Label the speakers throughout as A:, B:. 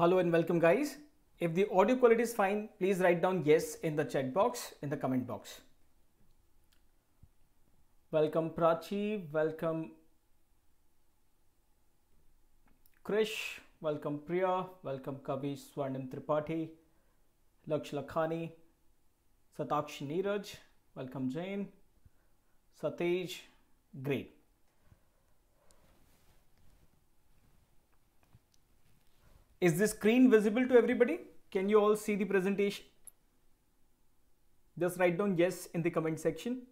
A: Hello and welcome guys. If the audio quality is fine, please write down yes in the chat box, in the comment box. Welcome Prachi, welcome Krish, welcome Priya, welcome Kavi Swarnim Tripathi, Laksh Lakhani, Satakshi Neeraj, welcome Jane, Satej, great. Is the screen visible to everybody? Can you all see the presentation? Just write down yes in the comment section.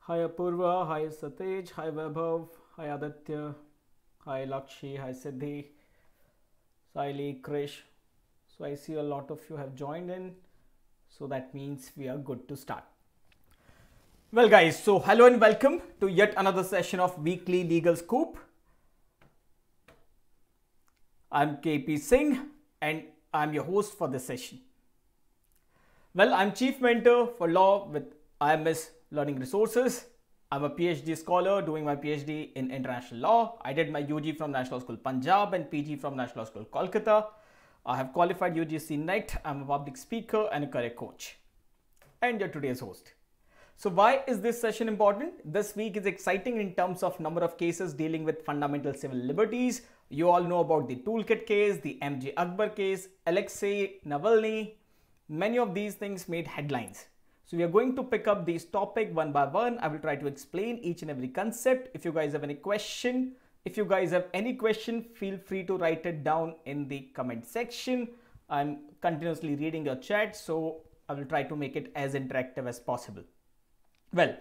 A: Hi Apurva, hi Satej, hi Vaibhav, hi Aditya, hi Lakshmi, hi Siddhi, Saili, Krish. So I see a lot of you have joined in. So that means we are good to start. Well guys, so hello and welcome to yet another session of Weekly Legal Scoop. I'm KP Singh and I'm your host for this session. Well, I'm Chief Mentor for Law with IMS Learning Resources. I'm a PhD scholar doing my PhD in International Law. I did my UG from National School Punjab and PG from National School Kolkata. I have qualified UGC NET. I'm a public speaker and a career coach. And your today's host. So why is this session important? This week is exciting in terms of number of cases dealing with fundamental civil liberties. You all know about the toolkit case, the MJ Akbar case, Alexei Navalny. Many of these things made headlines. So we are going to pick up these topic one by one. I will try to explain each and every concept. If you guys have any question, if you guys have any question, feel free to write it down in the comment section. I'm continuously reading your chat, so I will try to make it as interactive as possible. Well,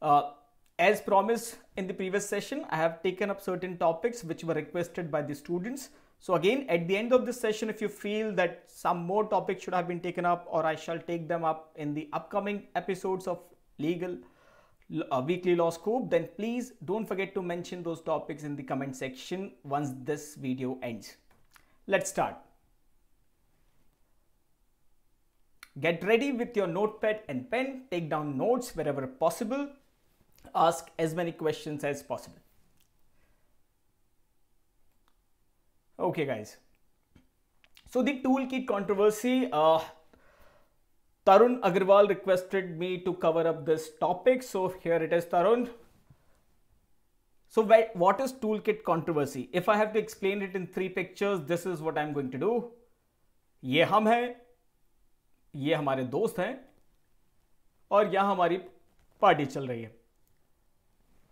A: uh, as promised in the previous session, I have taken up certain topics which were requested by the students. So again, at the end of this session, if you feel that some more topics should have been taken up or I shall take them up in the upcoming episodes of Legal uh, Weekly Law Scoop, then please don't forget to mention those topics in the comment section once this video ends. Let's start. Get ready with your notepad and pen, take down notes wherever possible, ask as many questions as possible. Okay guys, so the toolkit controversy, uh, Tarun Agrawal requested me to cover up this topic. So here it is Tarun. So what is toolkit controversy? If I have to explain it in three pictures, this is what I'm going to do. ये हम हैं ये हमारे दोस्त हैं और यहाँ हमारी पार्टी चल रही है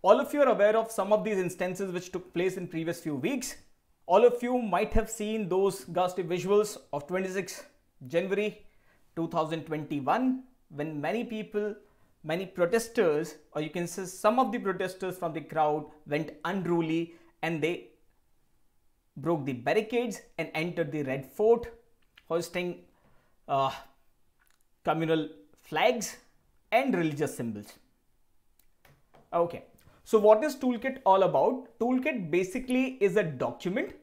A: All of you are aware of some of these instances which took place in previous few weeks. All of you might have seen those ghastly visuals of 26 January 2021 when many people, many protesters, or you can say some of the protesters from the crowd went unruly and they broke the barricades and entered the Red Fort, hoisting uh, communal flags and religious symbols. Okay, so what is Toolkit all about? Toolkit basically is a document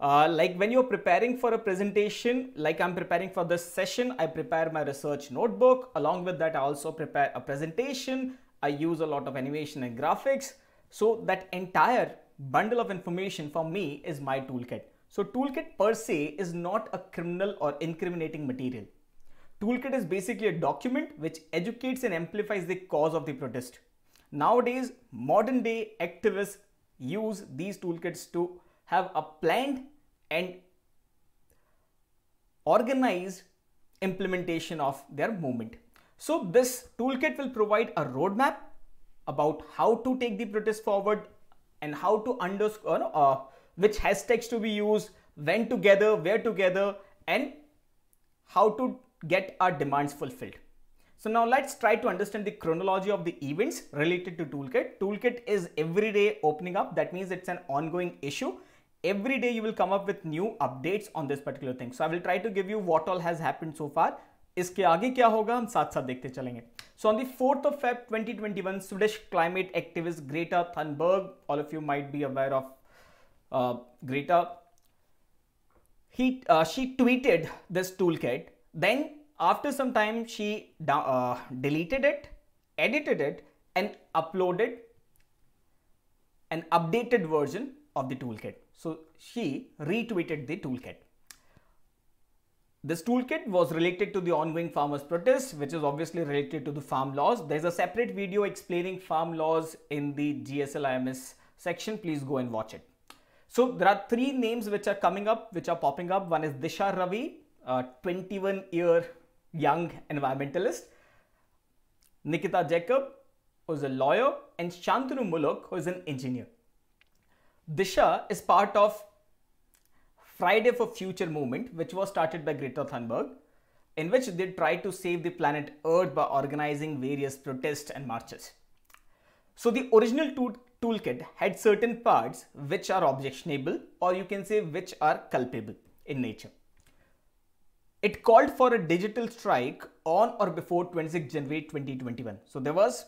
A: uh, like when you're preparing for a presentation, like I'm preparing for this session, I prepare my research notebook. Along with that, I also prepare a presentation. I use a lot of animation and graphics. So that entire bundle of information for me is my toolkit. So toolkit per se is not a criminal or incriminating material. Toolkit is basically a document which educates and amplifies the cause of the protest. Nowadays, modern day activists use these toolkits to have a planned and organized implementation of their movement. So this toolkit will provide a roadmap about how to take the protest forward and how to underscore uh, which hashtags to be used, when together, where together, and how to get our demands fulfilled. So now let's try to understand the chronology of the events related to toolkit. Toolkit is every day opening up. That means it's an ongoing issue. Every day you will come up with new updates on this particular thing. So I will try to give you what all has happened so far. इसके आगे क्या होगा हम साथ साथ देखते चलेंगे so on the fourth of Feb 2021 Swedish climate activist Greta Thunberg all of you might be aware of Greta he uh, she tweeted this toolkit then after some time, she uh, deleted it, edited it and uploaded an updated version of the toolkit. So she retweeted the toolkit. This toolkit was related to the ongoing farmers protest, which is obviously related to the farm laws. There's a separate video explaining farm laws in the GSLIMS section. Please go and watch it. So there are three names which are coming up, which are popping up. One is Disha Ravi, a 21 year young environmentalist. Nikita Jacob, who is a lawyer, and Shantanu Muluk, who is an engineer. Disha is part of Friday for Future movement, which was started by Greta Thunberg, in which they tried to save the planet Earth by organizing various protests and marches. So the original toolkit had certain parts which are objectionable or you can say which are culpable in nature. It called for a digital strike on or before 26 January 2021. So there was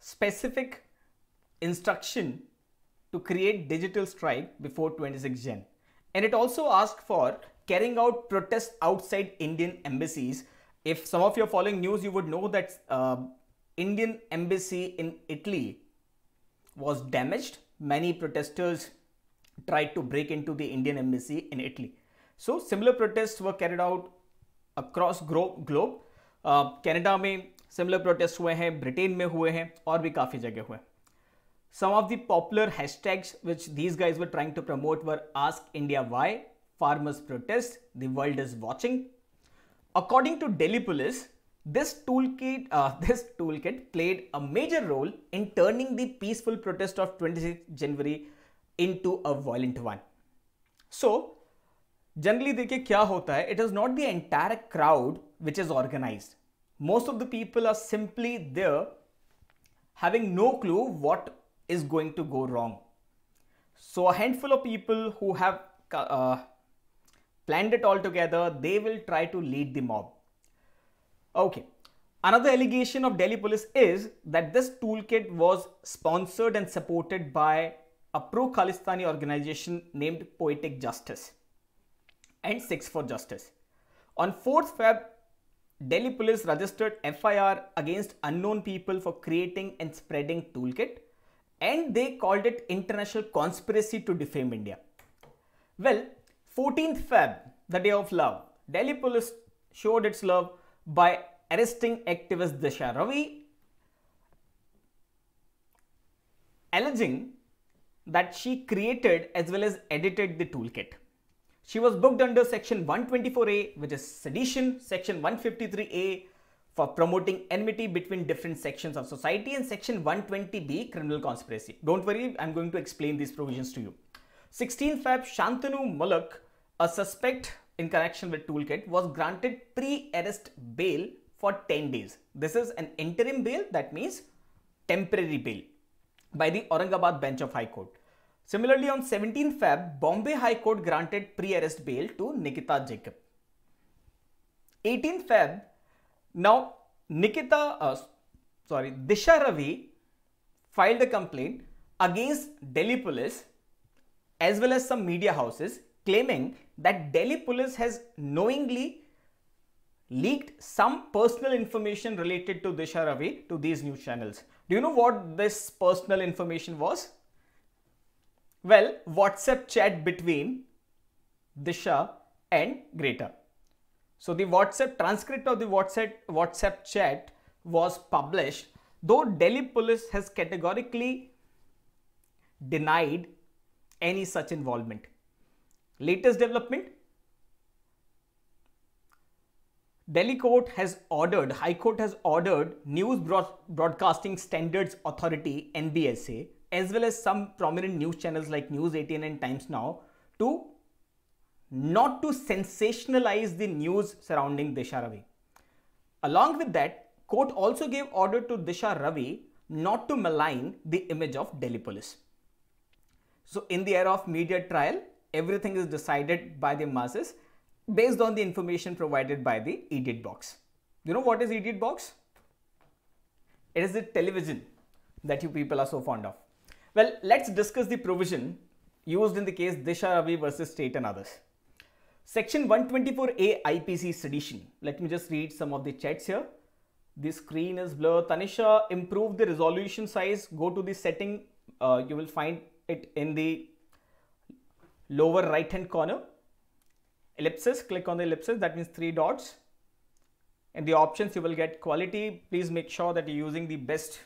A: specific instruction to create digital strike before 26 Jan. And it also asked for carrying out protests outside Indian embassies. If some of you are following news, you would know that uh, Indian embassy in Italy was damaged. Many protesters tried to break into the Indian embassy in Italy. So similar protests were carried out across globe. Canada uh, में similar protest हुए in Britain, में हुए हैं और भी काफ़ी जगह हुए some of the popular hashtags which these guys were trying to promote were ask India why farmers protest, the world is watching. According to Delhi police, this toolkit, uh, this toolkit played a major role in turning the peaceful protest of twenty-sixth January into a violent one. So, Generally, देखिए क्या होता है it is not the entire crowd which is organise most of the people are simply having no clue what is going to go wrong so a handful of people who have uh, planned it all together they will try to lead the mob okay Another allegation of Delhi police is that this toolkit was sponsored and supported by a pro Khalistani organization named Poetic Justice and 6 for justice. On 4th Feb, Delhi police registered FIR against unknown people for creating and spreading toolkit and they called it international conspiracy to defame India. Well, 14th Feb, the day of love, Delhi police showed its love by arresting activist Disha Ravi, alleging that she created as well as edited the toolkit. She was booked under Section 124A, which is sedition, Section 153A for promoting enmity between different sections of society, and Section 120B, criminal conspiracy. Don't worry, I'm going to explain these provisions to you. 16 Feb, Shantanu Mulak, a suspect in connection with Toolkit, was granted pre-arrest bail for 10 days. This is an interim bail, that means temporary bail by the Aurangabad bench of High Court. Similarly, on 17 Feb, Bombay High Court granted pre-arrest bail to Nikita Jacob. 18 Feb, now Nikita, uh, sorry, Disha Ravi filed a complaint against Delhi police as well as some media houses claiming that Delhi police has knowingly leaked some personal information related to Disha Ravi to these news channels. Do you know what this personal information was? Well, WhatsApp chat between Disha and Greta. So the WhatsApp transcript of the WhatsApp, WhatsApp chat was published, though Delhi police has categorically denied any such involvement. Latest development, Delhi court has ordered, High Court has ordered News Broadcasting Standards Authority, NBSA, as well as some prominent news channels like News 18 and Times Now to not to sensationalize the news surrounding Disha Ravi. Along with that, court also gave order to Disha Ravi not to malign the image of Delhi police. So in the era of media trial, everything is decided by the masses based on the information provided by the edit box. You know what is edit box? It is the television that you people are so fond of. Well, let's discuss the provision used in the case Disha Ravi versus State and others. Section 124A IPC sedition. Let me just read some of the chats here. The screen is blur. Tanisha, improve the resolution size. Go to the setting. Uh, you will find it in the lower right hand corner. Ellipsis, click on the ellipsis. That means three dots. In the options, you will get quality. Please make sure that you're using the best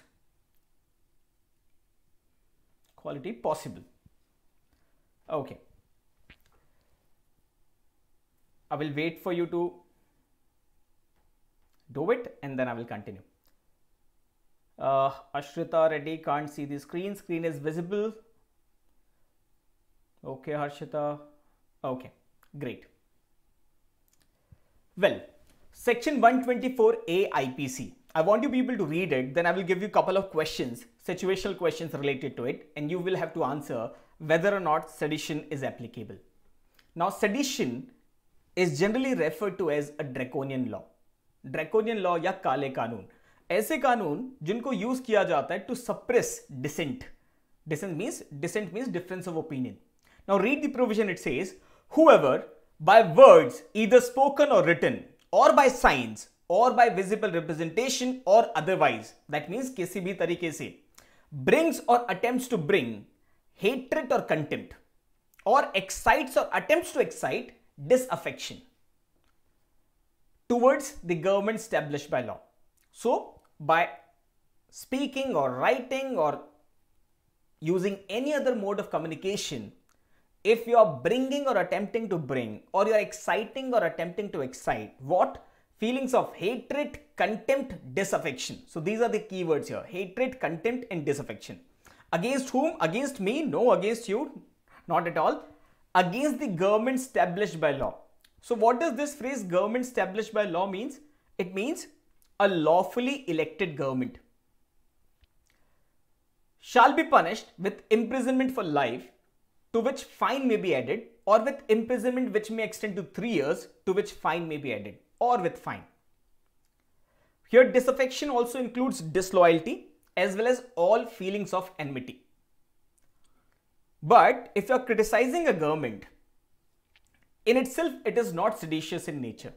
A: quality possible. Okay. I will wait for you to do it and then I will continue. Uh, Ashrita Reddy can't see the screen. Screen is visible. Okay, Harshita. Okay, great. Well, section 124A IPC I want you people to read it, then I will give you a couple of questions, situational questions related to it, and you will have to answer whether or not sedition is applicable. Now, sedition is generally referred to as a draconian law. Draconian law या काले कानून ऐसे कानून जिनको use किया जाता to suppress dissent. Dissent means dissent means difference of opinion. Now read the provision. It says, "Whoever by words either spoken or written or by signs or by visible representation or otherwise, that means kisi bhi तरीके se, brings or attempts to bring hatred or contempt or excites or attempts to excite disaffection towards the government established by law. So, by speaking or writing or using any other mode of communication, if you are bringing or attempting to bring, or you are exciting or attempting to excite, what? feelings of hatred, contempt, disaffection. So these are the keywords here, hatred, contempt and disaffection. Against whom? Against me? No, against you? Not at all. Against the government established by law. So what does this phrase government established by law means? It means a lawfully elected government shall be punished with imprisonment for life to which fine may be added or with imprisonment which may extend to 3 years to which fine may be added or with fine. Here disaffection also includes disloyalty as well as all feelings of enmity. But if you're criticizing a government, in itself it is not seditious in nature.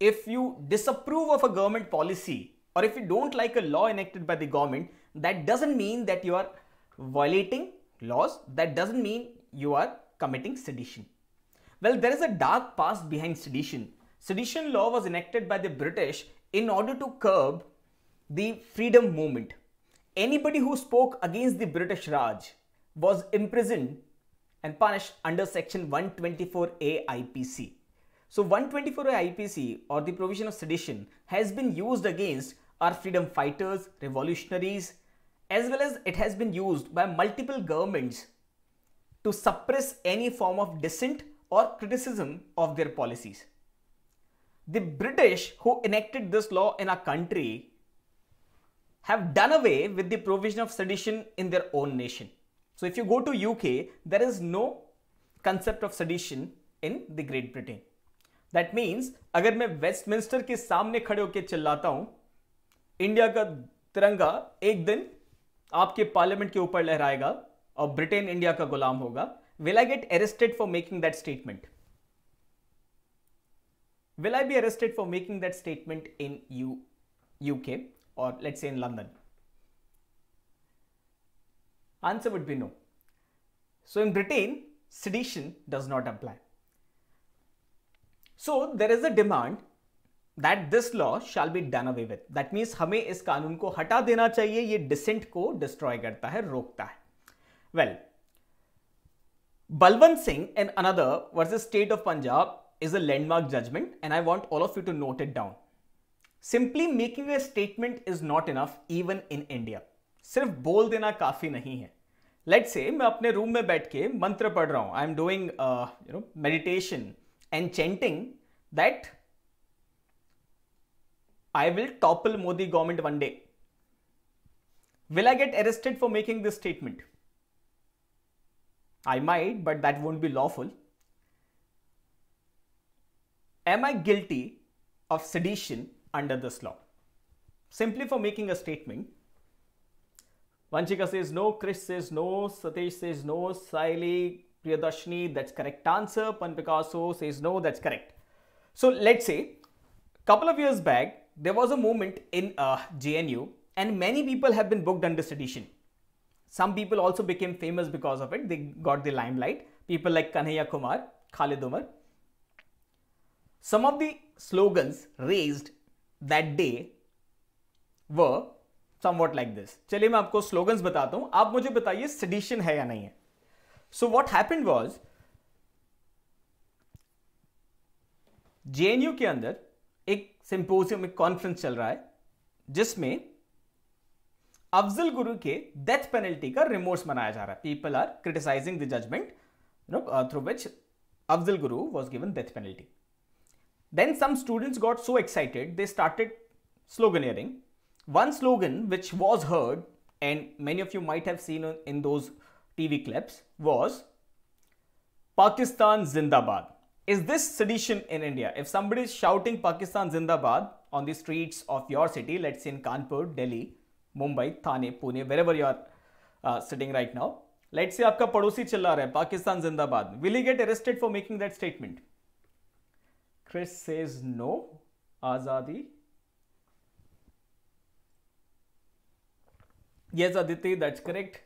A: If you disapprove of a government policy or if you don't like a law enacted by the government, that doesn't mean that you are violating laws, that doesn't mean you are committing sedition. Well, there is a dark past behind sedition Sedition law was enacted by the British in order to curb the freedom movement. Anybody who spoke against the British Raj was imprisoned and punished under section 124A IPC. So 124A IPC or the provision of sedition has been used against our freedom fighters, revolutionaries, as well as it has been used by multiple governments to suppress any form of dissent or criticism of their policies. the British who enacted this law in our country have done away with the provision of sedition in their own nation. So if you go to UK, there is no concept of sedition in the Great Britain. That means agar main westminster ke samne khade hokar chillata hu india ka tiranga ek din aapke parliament ke upar lehrayega aur britain india ka gulam hoga will i get arrested for making that statement will I be arrested for making that statement in U UK or let's say in London? Answer would be no. So in Britain, sedition does not apply. So there is a demand that this law shall be done away with. That means हमें इस कानून को हटा देना चाहिए ये dissent को destroy करता है रोकता है well Balwant Singh and another versus state of punjab is a landmark judgment and I want all of you to note it down. Simply making a statement is not enough even in India. Sirf bol dena kaafi nahi hai. Let's say I'm room में बैठ के मंत्र पढ़ रहा हूँ I am doing you know I and chanting that I will topple Modi government one day will I get arrested for making this statement I might but that Am I guilty of sedition under this law? Simply for making a statement. Vanchika says no, Chris says no, Satish says no, Saili, Priyadashni, that's correct answer. Pan says no, that's correct. So let's say couple of years back, there was a movement in uh, JNU and many people have been booked under sedition. Some people also became famous because of it. They got the limelight. People like Kanhaiya Kumar, Khalid Umar. Some of the slogans raised that day were somewhat like this. चलिए मैं आपको slogans बताता हूं आप मुझे बताइए sedition है या नहीं है So what happened was JNU के अंदर एक सिंपोजियम एक कॉन्फ्रेंस चल रहा है जिसमें अफजल गुरु के डेथ पेनल्टी का रिमोर्स मनाया जा रहा है people are criticising the judgement through which Afzal Guru was given death penalty Then some students got so excited, they started sloganeering. One slogan which was heard, and many of you might have seen in those TV clips, was Pakistan Zindabad. Is this sedition in India? If somebody is shouting Pakistan Zindabad on the streets of your city, let's say in Kanpur, Delhi, Mumbai, Thane, Pune, wherever you are uh, sitting right now, let's say आपका पड़ोसी चिल्ला रहा "Pakistan Zindabad," will he get arrested for making that statement? Chris says no, Azadi. Yes, Aditi, that's correct.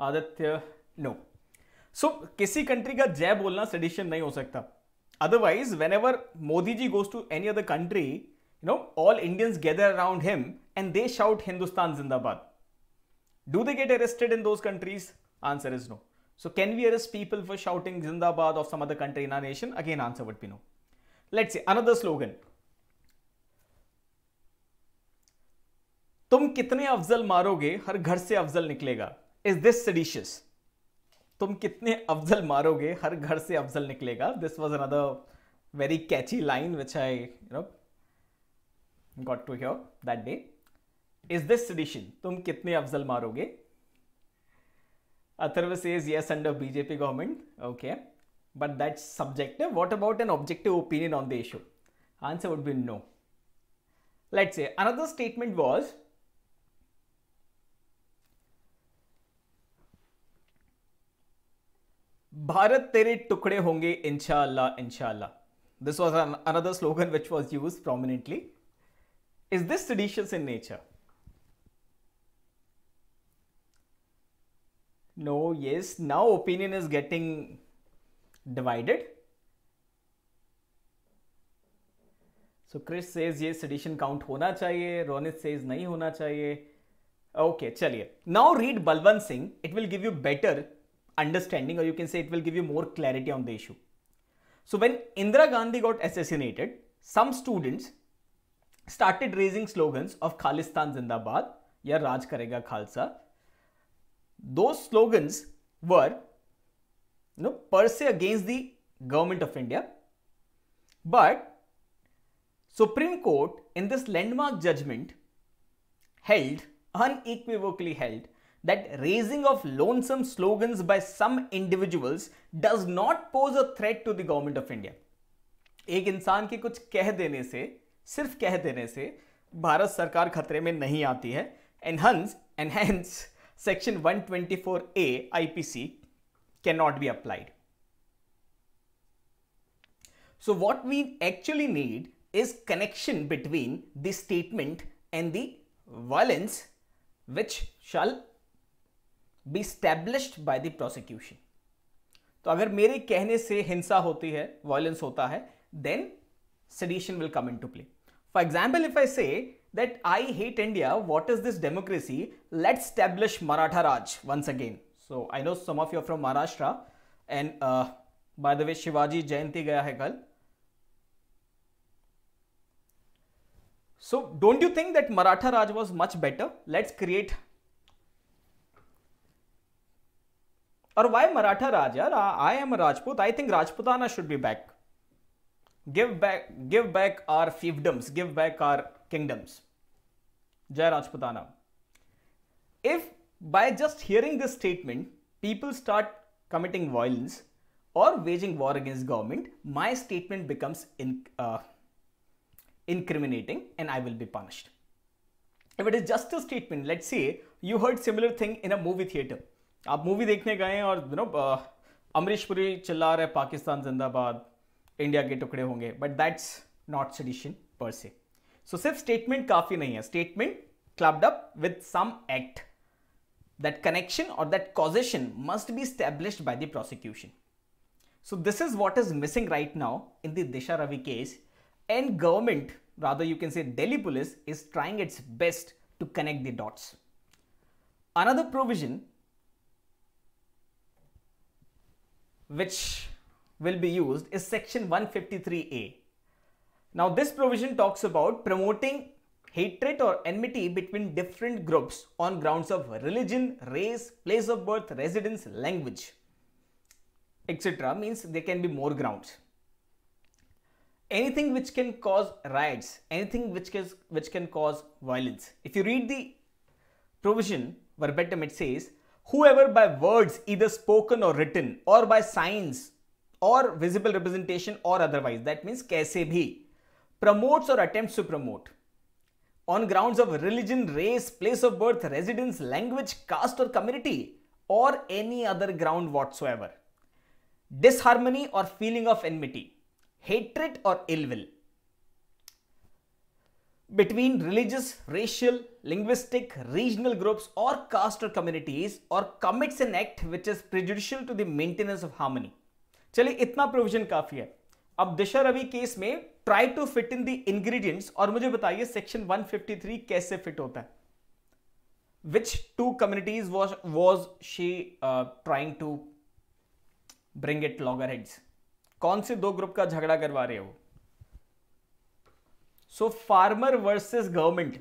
A: Aditya, no. So, किसी country का जय बोलना sedition नहीं हो सकता otherwise when ever Modi ji goes to any other country you know all Indians gather around him and they shout Hindustan जिंदाबाद do they get arrested in those countries answer is no so can we arrest people for shouting जिंदाबाद of some other country in our nation again answer would be no let's see another slogan तुम कितने अफजल मारोगे हर घर से अफजल निकलेगा is this seditious तुम कितने अफजल मारोगे हर घर से अफजल निकलेगा this was another very catchy line which I you know got to hear that day is this sedition तुम कितने अफजल मारोगे Atharva says yes under BJP government okay but that's subjective. What about an objective opinion on the issue? Answer would be no. Let's say another statement was Bharat tere tukde honge inshallah inshallah. This was an, another slogan which was used prominently. Is this seditious in nature? No, yes, now opinion is getting divided. So Chris says ये sedition count होना चाहिए Ronit says नहीं होना चाहिए Okay, चलिए Now read Balwant Singh. It will give you better understanding or you can say it will give you more clarity on the issue. So when Indira Gandhi got assassinated, some students started raising slogans of Khalistan Zindabad, या राज करेगा Khalsa. Those slogans were you know, per se against the government of India. But Supreme Court in this landmark judgment held, unequivocally held, that raising of lonesome slogans by some individuals does not pose a threat to the government of India. एक इंसान के कुछ कह देने से सिर्फ कह देने से भारत सरकार खतरे में नहीं आती है enhance enhance section 124 A IPC cannot be applied. So what we actually need is connection between the statement and the violence which shall be established by the prosecution. So if my saying से हिंसा होती sedition will come into play. For example, if I say that I hate India, what is this democracy? Let's establish Maratha Raj once again. So I know some of you from Maharashtra and by the way Shivaji Jayanti गया है कल so don't you think that Maratha Raj was much better let's create और वाई मराठा राज यार I am Rajput I think Rajputana should be back give back give back our fiefdoms give back our kingdoms जय Rajputana if By just hearing this statement, people start committing violence or waging war against government, my statement becomes in, uh, incriminating and I will be punished. If it is just a statement, let's say you heard similar thing in a movie theater. आप movie देखने गए हैं और you know Amrish Puri चिल्ला रहे पाकिस्तान जिंदाबाद India के टुकड़े होंगे बट दैट्स नॉट सडिशन पर से सो सिर्फ स्टेटमेंट काफ़ी नहीं है statement clubbed up with some act that connection or that causation must be established by the prosecution. So this is what is missing right now in the Disha Ravi case and government, rather you can say Delhi police is trying its best to connect the dots. Another provision which will be used is section 153A. Now this provision talks about promoting hatred or enmity between different groups on grounds of religion, race, place of birth, residence, language, etc. means there can be more grounds. Anything which can cause riots, anything which can, which can cause violence. If you read the provision verbatim, it says, whoever by words either spoken or written or by signs or visible representation or otherwise, that means kaise bhi, promotes or attempts to promote on grounds of religion, race, place of birth, residence, language, caste, or community, or any other ground whatsoever. Disharmony or feeling of enmity, hatred or ill will. Between religious, racial, linguistic, regional groups, or caste or communities, or commits an act which is prejudicial to the maintenance of harmony. चलिए इतना provision काफी है अब Disha Ravi case में try to fit in the ingredients और मुझे बताइए section 153 कैसे फिट होता है which two communities was was she trying to bring it loggerheads कौन से दो ग्रुप का झगड़ा करवा रहे हो so farmer versus government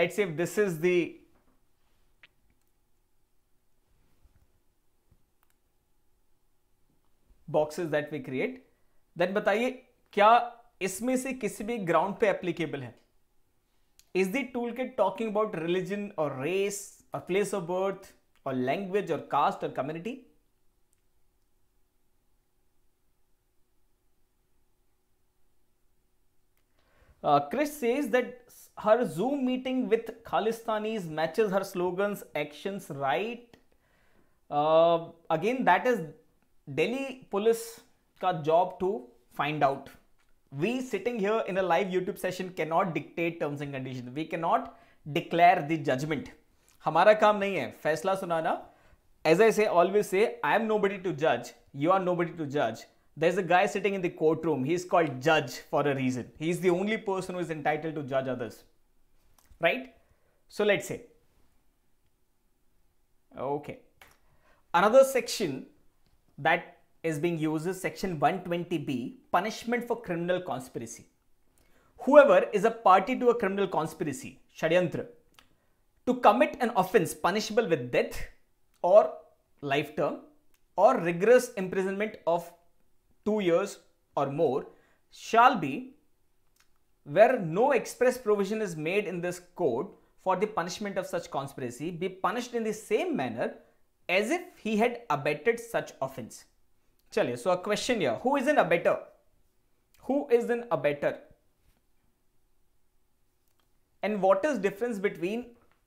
A: let's if this is the boxes that we create then बताइए क्या इसमें से किसी भी ग्राउंड पे एप्लीकेबल है इज दी टूल के टॉकिंग अबाउट रिलीजन और रेस और प्लेस ऑफ बर्थ और लैंग्वेज और कास्ट और community Chris says that her Zoom meeting with Khalistani matches her slogans action right again that is Delhi police का job to find out we sitting here in a live YouTube session cannot dictate terms and conditions. We cannot declare the judgment. हमारा काम नहीं है फैसला सुनाना As I say, always say, I am nobody to judge. You are nobody to judge. there is a guy sitting in the courtroom. He is called judge for a reason. He is the only person who is entitled to judge others. Right? So let's say. Okay. Another section that is being used is section 120B, punishment for criminal conspiracy. Whoever is a party to a criminal conspiracy, shadyantra, to commit an offense punishable with death or life term or rigorous imprisonment of two years or more shall be where no express provision is made in this code for the punishment of such conspiracy be punished in the same manner as if he had abetted such offense. So a question here: Who is in a better? Who is in a better? and what is difference between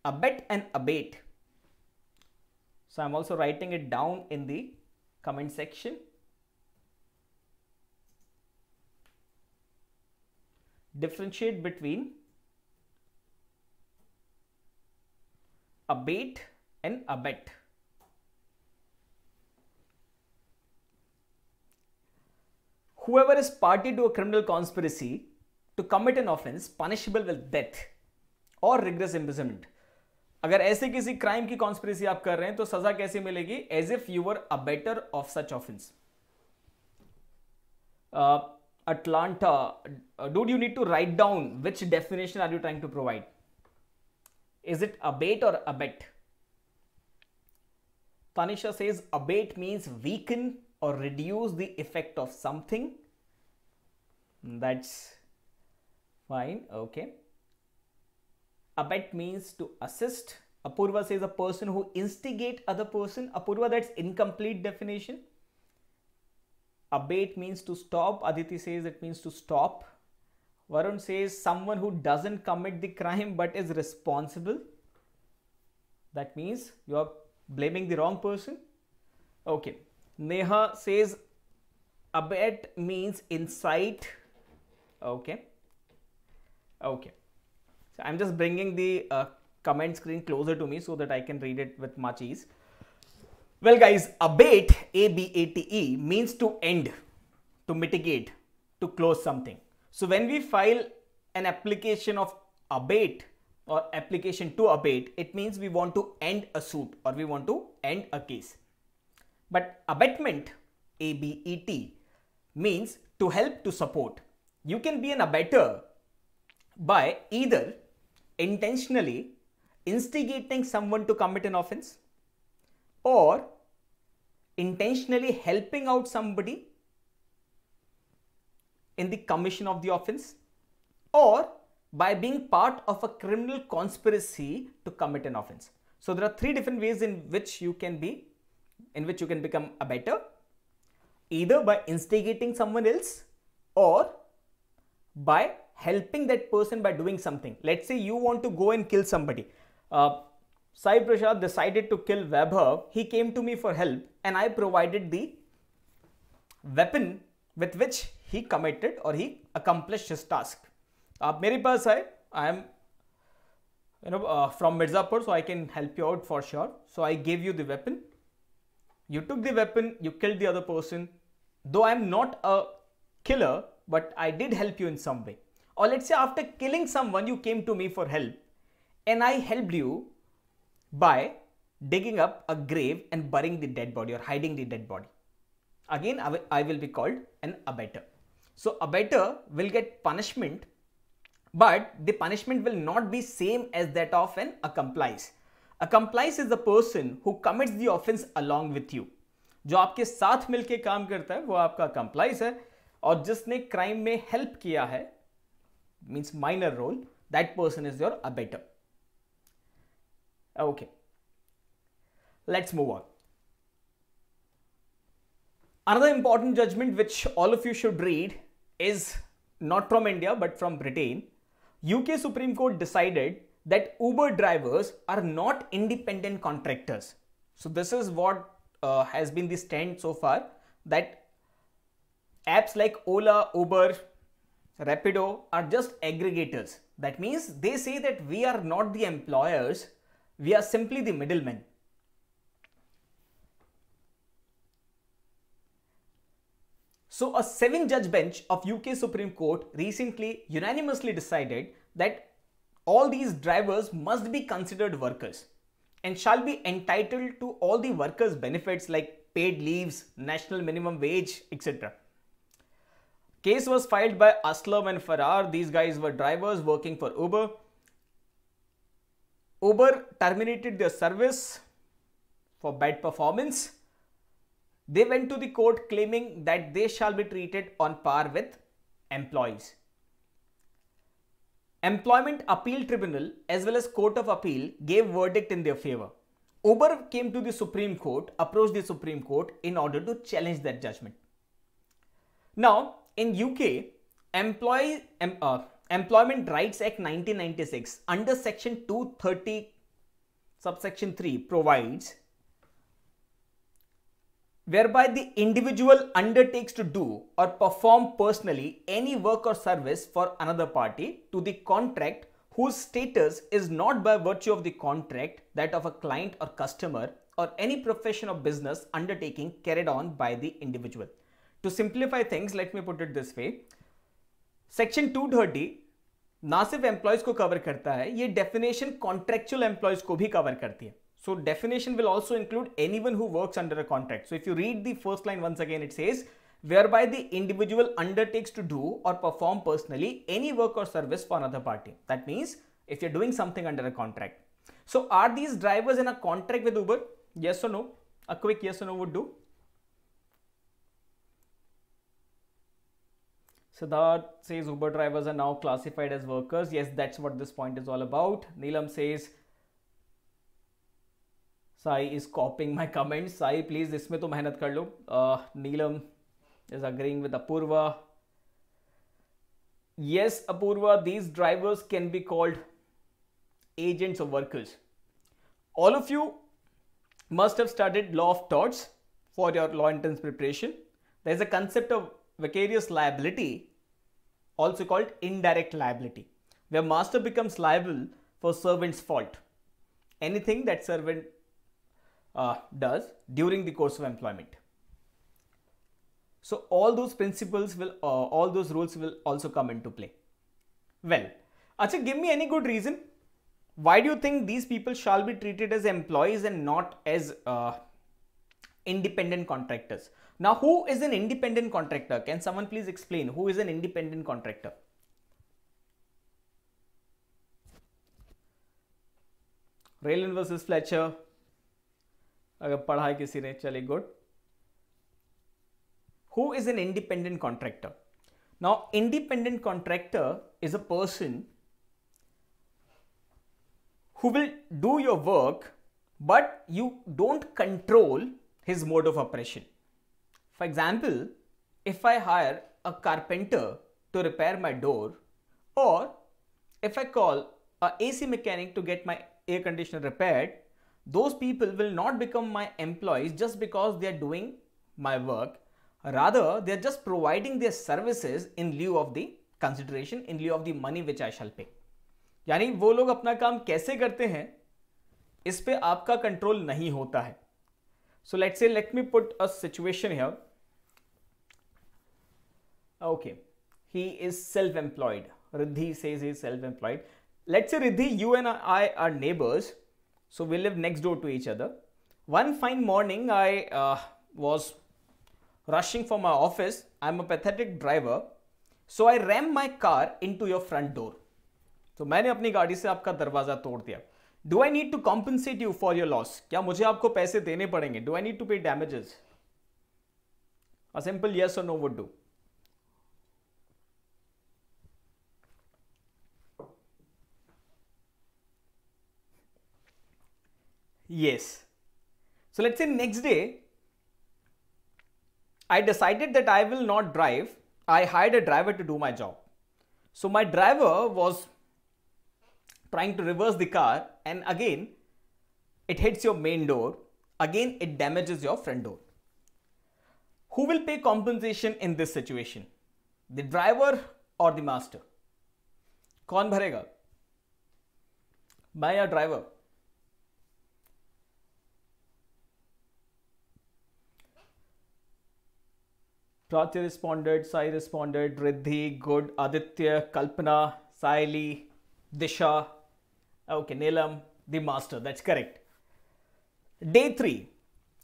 A: abet and abate so i'm also writing it down in the comment section differentiate between abate and abet whoever is party to a criminal conspiracy to commit an offense punishable with death or rigorous imprisonment अगर ऐसे किसी crime की conspiracy आप कर रहे हैं तो सजा कैसे मिलेगी as if you were a abettor of such offence अटलांटा डोड you need to write down which definition are you trying to provide is it abate or abet? Tanisha says abate means weaken or reduce the effect of something that's fine okay abet means to assist apurva says a person who instigate other person apurva that's incomplete definition abate means to stop aditi says it means to stop varun says someone who doesn't commit the crime but is responsible that means you are blaming the wrong person okay Neha says abet means incite. Okay. Okay. So I'm just bringing the uh, comment screen closer to me so that I can read it with much ease. Well, guys, abate, A-B-A-T-E, means to end, to mitigate, to close something. So when we file an application of abate or application to abate, it means we want to end a suit or we want to end a case. But abetment, A-B-E-T, means to help to support. You can be an abettor by either intentionally instigating someone to commit an offense or intentionally helping out somebody in the commission of the offense or by being part of a criminal conspiracy to commit an offense. So there are three different ways in which you can be in which you can become a better either by instigating someone else or by helping that person by doing something. Let's say you want to go and kill somebody. Uh, Sai Prashad decided to kill webber He came to me for help and I provided the weapon with which he committed or he accomplished his task. आप मेरे पास आए you know, uh, from Mirzapur, so I can help you out for sure. So I gave you the weapon. You took the weapon, you killed the other person. Though I'm not a killer, but I did help you in some way. Or let's say after killing someone, you came to me for help and I helped you by digging up a grave and burying the dead body or hiding the dead body. Again, I will be called an abettor. So abettor will get punishment, but the punishment will not be same as that of an accomplice. A complies is the person who commits the offense along with you. जो आपके साथ मिलके काम करता है वो आपका complies है और जिसने crime में help किया है minor role that person is your abettor. Okay, let's move on. another important judgment which all of you should read is not from India but from Britain. UK Supreme Court decided that Uber drivers are not independent contractors. So this is what uh, has been the stand so far that apps like Ola, Uber, Rapido are just aggregators. That means they say that we are not the employers, we are simply the middlemen. So a seven judge bench of UK Supreme Court recently unanimously decided that all these drivers must be considered workers and shall be entitled to all the workers' benefits like paid leaves, national minimum wage, etc. Case was filed by Aslam and Farrar. These guys were drivers working for Uber. Uber terminated their service for bad performance. They went to the court claiming that they shall be treated on par with employees. Employment Appeal Tribunal as well as Court of Appeal gave verdict in their favor. Ober came to the Supreme Court, approached the Supreme Court in order to challenge that judgment. Now, in UK, Employee, em, uh, Employment Rights Act 1996 under section 230 subsection 3 provides whereby the individual undertakes to do or perform personally any work or service for another party to the contract whose status is not by virtue of the contract that of a client or customer or any profession or business undertaking carried on by the individual. To simplify things, let me put it this way. Section 230 ना सिर्फ employees को cover करता है definition contractual employees को भी cover करती है so definition will also include anyone who works under a contract. So if you read the first line once again, it says, whereby the individual undertakes to do or perform personally any work or service for another party. That means if you're doing something under a contract. So are these drivers in a contract with Uber? Yes or no? A quick yes or no would do. Siddharth says Uber drivers are now classified as workers. Yes, that's what this point is all about. Neelam says Sai is copying my comments. Sai, please, please इसमें me मेहनत कर लो Neelam is agreeing with Apurva yes apurva these drivers can be called agents or workers all of you must have studied law of torts for your law entrance preparation there is a concept of vicarious liability also called indirect liability where master becomes liable for servant's fault anything that servant uh, does during the course of employment. So all those principles will, uh, all those rules will also come into play. Well, Acha, give me any good reason. Why do you think these people shall be treated as employees and not as uh, independent contractors? Now, who is an independent contractor? Can someone please explain who is an independent contractor? Raylan versus Fletcher, अगर पढ़ा है किसी ने चले who is an independent contractor now independent contractor is a person who will do your work but you don't control his mode of operation for example if i hire a carpenter to repair my door or if i call a ac mechanic to get my air conditioner repaired those people will not become my employees just because they are doing my work. Rather, they are just providing their services in lieu of the consideration in lieu of the money which I shall pay यानी वो लोग अपना काम कैसे करते हैं इस पे आपका कंट्रोल नहीं होता है so let's say let me put a situation here okay he is self employed Riddhi says is self employed let's say Riddhi you and I are neighbours So we live next door to each other. One fine morning, I uh, was rushing for my office. I'm a pathetic driver. So I ram my car into your front door. So मैंने अपनी गाड़ी से आपका दरवाजा तोड़ दिया do I need to compensate you for your loss क्या मुझे आपको पैसे देने पड़ेंगे do I need to pay damages a simple yes or no would do Yes. So let's say next day, I decided that I will not drive. I hired a driver to do my job. So my driver was trying to reverse the car and again, it hits your main door. Again, it damages your front door. Who will pay compensation in this situation? The driver or the master? कौन भरेगा मैं या driver? Pratya responded, Sai responded, Riddhi, Good, Aditya, Kalpana, Saili, Disha, okay, Neelam, the master, that's correct. Day 3,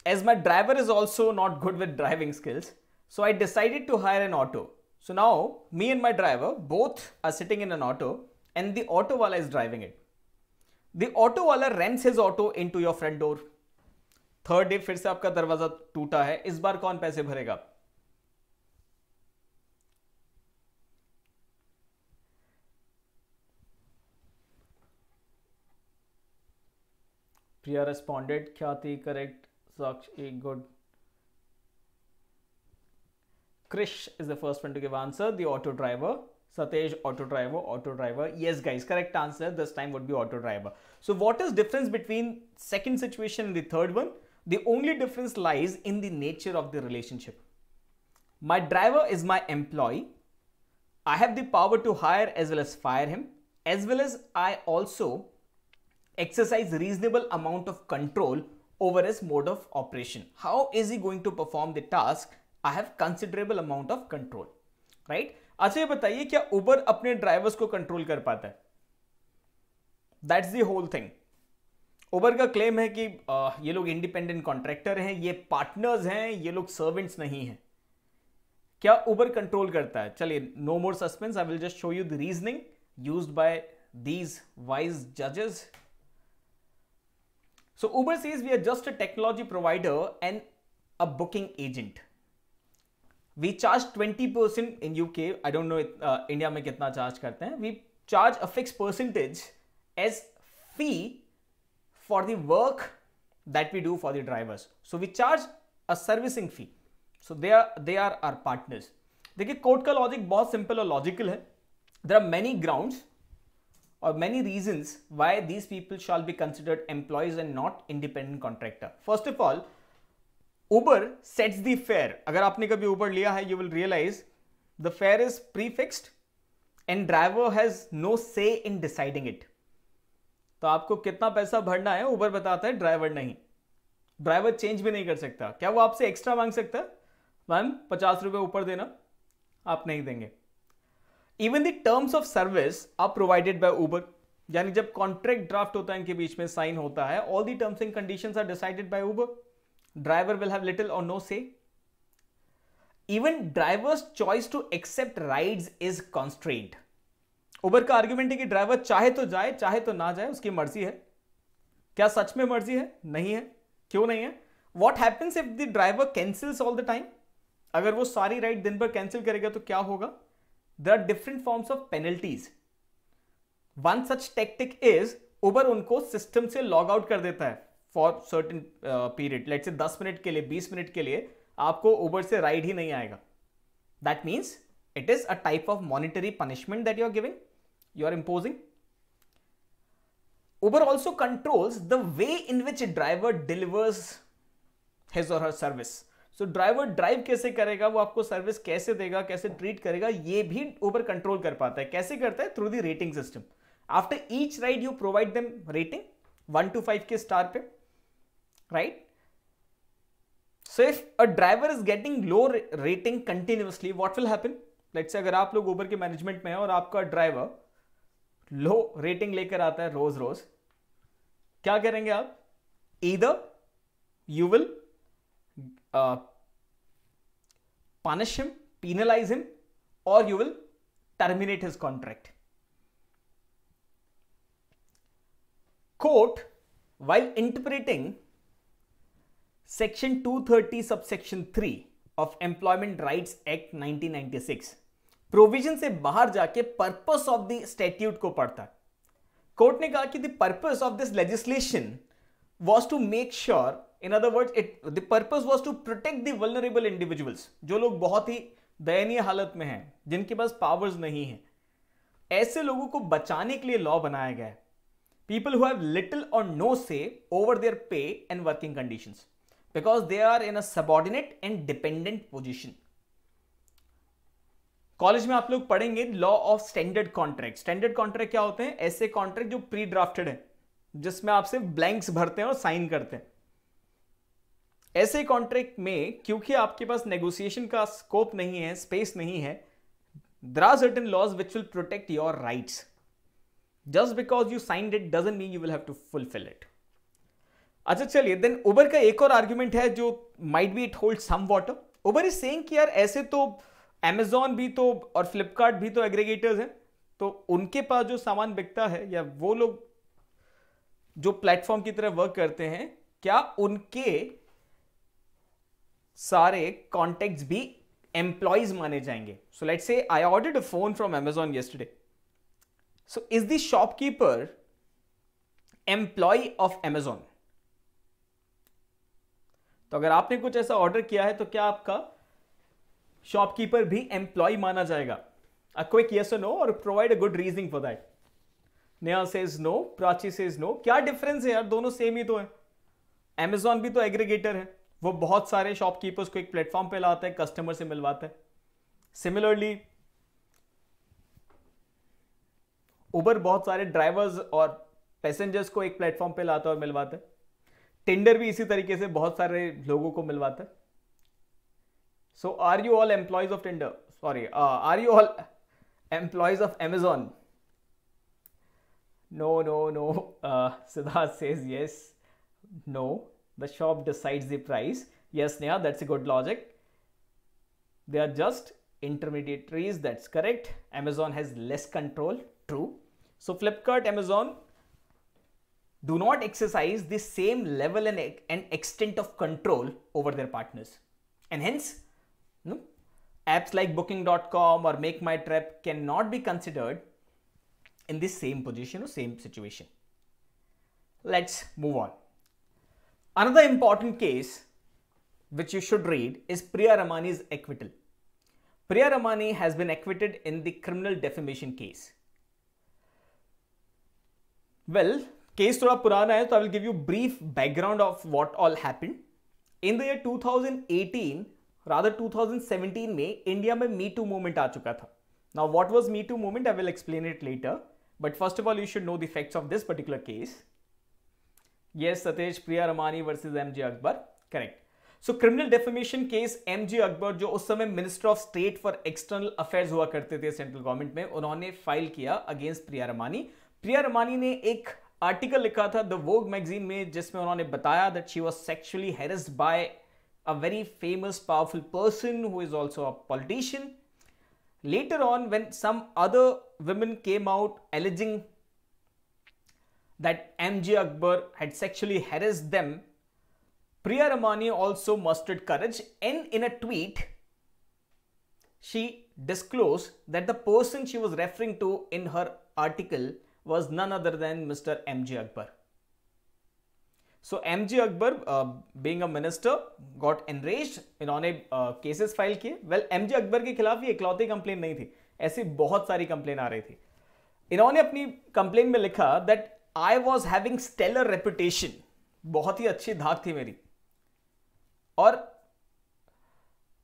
A: as my driver is also not good with driving skills, so I decided to hire an auto. So now, me and my driver both are sitting in an auto and the auto wala is driving it. The auto wala rents his auto into your front door. Third day फिर से आपका दरवाजा टूटा है इस बार कौन पैसे भरेगा Priya responded, Khyati, correct. Sakshi, eh, good. Krish is the first one to give answer, the auto driver. Satej, auto driver, auto driver. Yes, guys, correct answer this time would be auto driver. So what is difference between second situation and the third one? The only difference lies in the nature of the relationship. My driver is my employee. I have the power to hire as well as fire him, as well as I also exercise reasonable amount of control over his mode of operation how is he going to perform the task? I have considerable amount of control, right? अच्छा ये बताइए क्या उबर अपने drivers को control कर पाता है that's the whole thing Uber का क्लेम है कि ये लोग इंडिपेंडेंट कॉन्ट्रेक्टर हैं ये पार्टनर्स हैं ये लोग सर्वेंट्स नहीं हैं क्या उबर कंट्रोल करता है चलिए no more suspense I will just show you the reasoning used by these wise जजेस So Uber says we are just a technology provider and a booking agent. We charge 20% in UK. I don't know if uh, India में कितना charge करते हैं. We charge a fixed percentage as fee for the work that we do for the drivers. So we charge a servicing fee. So they are they are our partners. देखिए court का logic बहुत simple और logical है There are many grounds. or many reasons why these people shall be considered employees and not independent contractor. First of all, Uber sets the fare. अगर आपने कभी Uber लिया है, you will realize the fare is prefixed and driver has no say in deciding it. तो आपको कितना पैसा भरना है Uber बताता है driver नहीं ड्राइवर चेंज भी नहीं कर सकता क्या वो आपसे एक्स्ट्रा मांग सकता है मैम पचास रुपये ऊपर देना आप नहीं देंगे even the terms of service are provided by Uber यानी जब कॉन्ट्रैक्ट ड्राफ्ट होता है इनके बीच में साइन होता है all the terms and conditions are decided by Uber driver will have little or no say even drivers choice to accept rides is constraint Uber का argument है कि ड्राइवर चाहे तो जाए चाहे तो ना जाए उसकी मर्जी है क्या सच में मर्जी है नहीं है क्यों नहीं है what happens if the driver cancels all the time अगर वो सारी राइड दिन भर कैंसिल करेगा तो क्या होगा there are different forms of penalties. One such tactic is उबर उनको सिस्टम से लॉग आउट कर देता है फॉर सर्टन पीरियड लेट से 10 मिनट के लिए 20 मिनट के लिए आपको Uber से राइड ही नहीं आएगा that means it is a type of monetary punishment that you are giving you are imposing Uber also controls the way in which a driver delivers his or her service. So driver drive कैसे करेगा वो आपको service कैसे देगा कैसे treat करेगा ये भी ऊबर कंट्रोल कर पाता है कैसे करता है through the rating system after each ride you provide them rating one to five के स्टार पे right so if a driver is getting low rating continuously what will happen let say अगर आप लोग ऊबर के management में है और आपका ड्राइवर लो रेटिंग लेकर आता है रोज रोज क्या करेंगे आप इधर you will uh, punish him, penalize him, or you will terminate his contract. Court, while interpreting Section 230, subsection 3 of Employment Rights Act 1996, provision से बाहर जाके पर्पस ऑफ द स्टेट्यूट को पढ़ता कोर्ट ने कहा कि the purpose of this legislation was to make sure in other word it the purpose was to protect the individuals जो लोग बहुत ही दयनीय हालत में हैं जिनके पास पावर्स नहीं है ऐसे लोगों को बचाने के लिए लॉ बनाया गया है people who have little or no say over their pay and working condition because they are in a subordinate and dependent college में आप लोग पढ़ेंगे law of standard contract standard contract क्या होते हैं ऐसे कॉन्ट्रैक्ट जो प्री ड्राफ्टेड है जिसमें आप सिर्फ ब्लैंक्स भरते हैं और साइन करते हैं ऐसे कॉन्ट्रैक्ट में क्योंकि आपके पास नेगोशिएशन का स्कोप नहीं है स्पेस नहीं है there are certain laws which will protect your rights just because you signed it doesn't mean you will have to fulfill it अच्छा चलिए देन उबर का एक और आर्ग्यूमेंट है जो might be it hold some water Uber is saying कि यार ऐसे तो एमेजॉन भी तो और फ्लिपकार्ट भी तो एग्रीगेटर्स हैं तो उनके पास जो सामान बिकता है या वो लोग जो प्लेटफॉर्म की तरह वर्क करते हैं क्या उनके सारे कॉन्टेक्ट भी एम्प्लॉयज माने जाएंगे so let say I order a phone from Amazon yesterday so is this shopkeeper employee of Amazon तो अगर आपने कुछ ऐसा ऑर्डर किया है तो क्या आपका शॉपकीपर भी एम्प्लॉय माना जाएगा a quick yes no or provide a good reasoning for that Neha says no Prachi says no क्या डिफरेंस है यार दोनों सेम ही तो है एमेजॉन भी तो एग्रीगेटर है वो बहुत सारे शॉपकीपर्स को एक प्लेटफॉर्म पे लाता है कस्टमर से मिलवाता है सिमिलरली उबर बहुत सारे ड्राइवर्स और पैसेंजर्स को एक प्लेटफॉर्म पे लाता है और मिलवाता है टेंडर भी इसी तरीके से बहुत सारे लोगों को मिलवाता है so are you all employees of tender sorry are you all employees of Amazon no no no Siddharth says yes no The shop decides the price. Yes, Neha, that's a good logic. They are just intermediaries. That's correct. Amazon has less control. True. So Flipkart, Amazon do not exercise the same level and, and extent of control over their partners. And hence, no, apps like booking.com or make my trip cannot be considered in this same position or same situation. Let's move on. Another important case which you should read is Priya Ramani's acquittal. Priya Ramani has been acquitted in the criminal defamation case. Well, case thoda purana hai, so I will give you brief background of what all happened. In the year 2018, rather 2017 May India में Me Too movement आ चुका था now what was me too movement I will explain it later but first of all you should know the facts of this Yes, Satish Priya Ramani versus M.J. Akbar. Correct. So criminal defamation case M J Akbar जो उस समय minister of state for external affairs हुआ करते थे central government में उन्होंने file किया against Priya Ramani Priya Ramani ने एक आर्टिकल लिखा था द वोग मैगजीन में जिसमें उन्होंने बताया that she was sexually harassed by a very famous powerful person who is also a politician later on when some other women came out alleging that MJ Akbar had sexually harassed them, Priya Ramani also mustered courage and in a tweet, she disclosed that the person she was referring to in her article was none other than Mr. MJ Akbar. So MJ Akbar, uh, being a minister, got enraged. इन्होंने uh, cases file किए Well, M.G. Akbar के खिलाफ ये इकलौती complain नहीं थी ऐसी बहुत सारी कंप्लेन आ रही थी इन्होंने अपनी कंप्लेन में लिखा that I was having stellar reputation बहुत ही अच्छी धाक थी मेरी और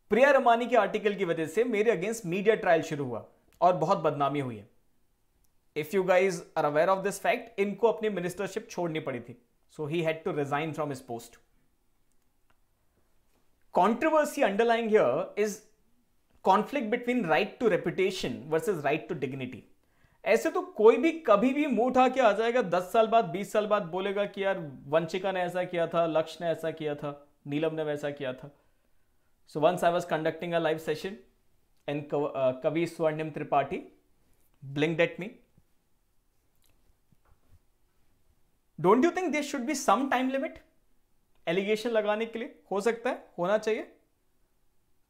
A: प्रिया रमानी के आर्टिकल की वजह से मेरे अगेंस्ट मीडिया ट्रायल शुरू हुआ और बहुत बदनामी हुई है if you guys are aware of this fact इनको अपनी मिनिस्टरशिप छोड़नी पड़ी थी so he had to resign from his post controversy underlying here is between right to reputation versus right to dignity ऐसे तो कोई भी कभी भी मुंह उठा के आ जाएगा दस साल बाद बीस साल बाद बोलेगा कि यार वंशिका ने ऐसा किया था लक्ष्य ने ऐसा किया था नीलम ने वैसा किया था so once I was conducting a live session and Kavi Swarnim Tripathi ब्लिंग डेट me don't you think this should be some time limit allegation लगाने के लिए हो सकता है होना चाहिए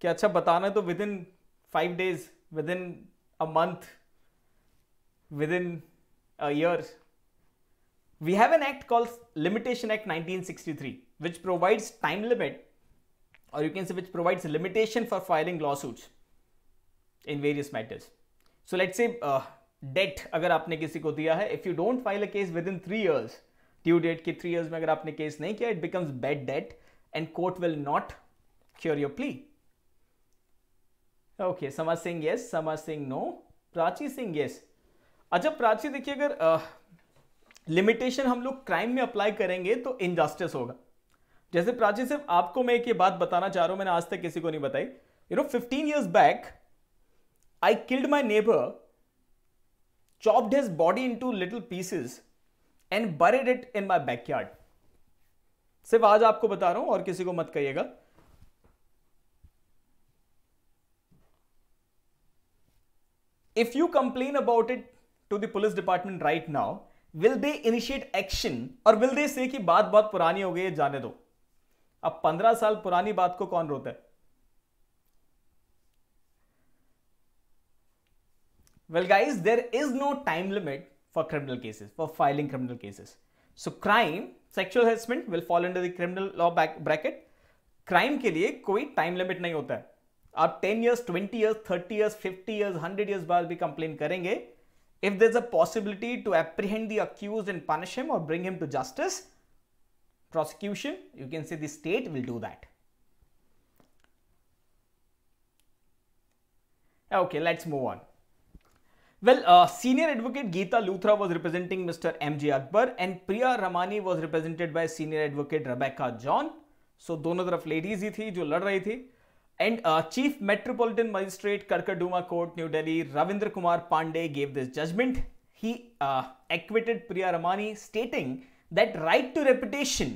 A: कि अच्छा बताना तो within five days within a month within a year. We have an act called Limitation Act 1963, which provides time limit, or you can say which provides limitation for filing lawsuits in various matters. So let's say uh, debt, agar aapne kisi if you don't file a case within three years, due date ki three years mein agar aapne case nahi kiya, it becomes bad debt and court will not cure your plea. Okay, some are saying yes, some are saying no. Prachi saying yes. अच्छा प्राची देखिए अगर limitation हम लोग crime में apply करेंगे तो injustice होगा जैसे प्राची सिर्फ आपको मैं एक ये बात बताना चाह रहा हूं मैंने आज तक किसी को नहीं बताई you know fifteen years back I killed my neighbour chopped his body into little pieces and buried it in my backyard. सिर्फ आज आपको बता रहा हूं और किसी को मत कहिएगा if you complain about it to the police department right now will they initiate action or will they say ki baat बहुत purani ho gayi hai jaane do ab 15 saal purani baat ko kaun rota hai well guys there is no time limit for criminal cases for filing criminal cases so crime sexual harassment will fall under the criminal law back bracket crime के लिए कोई time limit नहीं होता है आप 10 years 20 years 30 years 50 years 100 years बाद भी complain करेंगे if there's a possibility to apprehend the accused and punish him or bring him to justice, prosecution, you can say the state will do that. Okay, let's move on. Well, uh, senior advocate Geeta Luthra was representing Mr. M.J. Akbar and Priya Ramani was represented by senior advocate Rebecca John. So, दोनों तरफ ladies ही थी जो and chief metropolitan magistrate Karkardooma court new Delhi Ravindra Kumar Pandey gave this judgement he acquitted Priya Ramani stating that right to reputation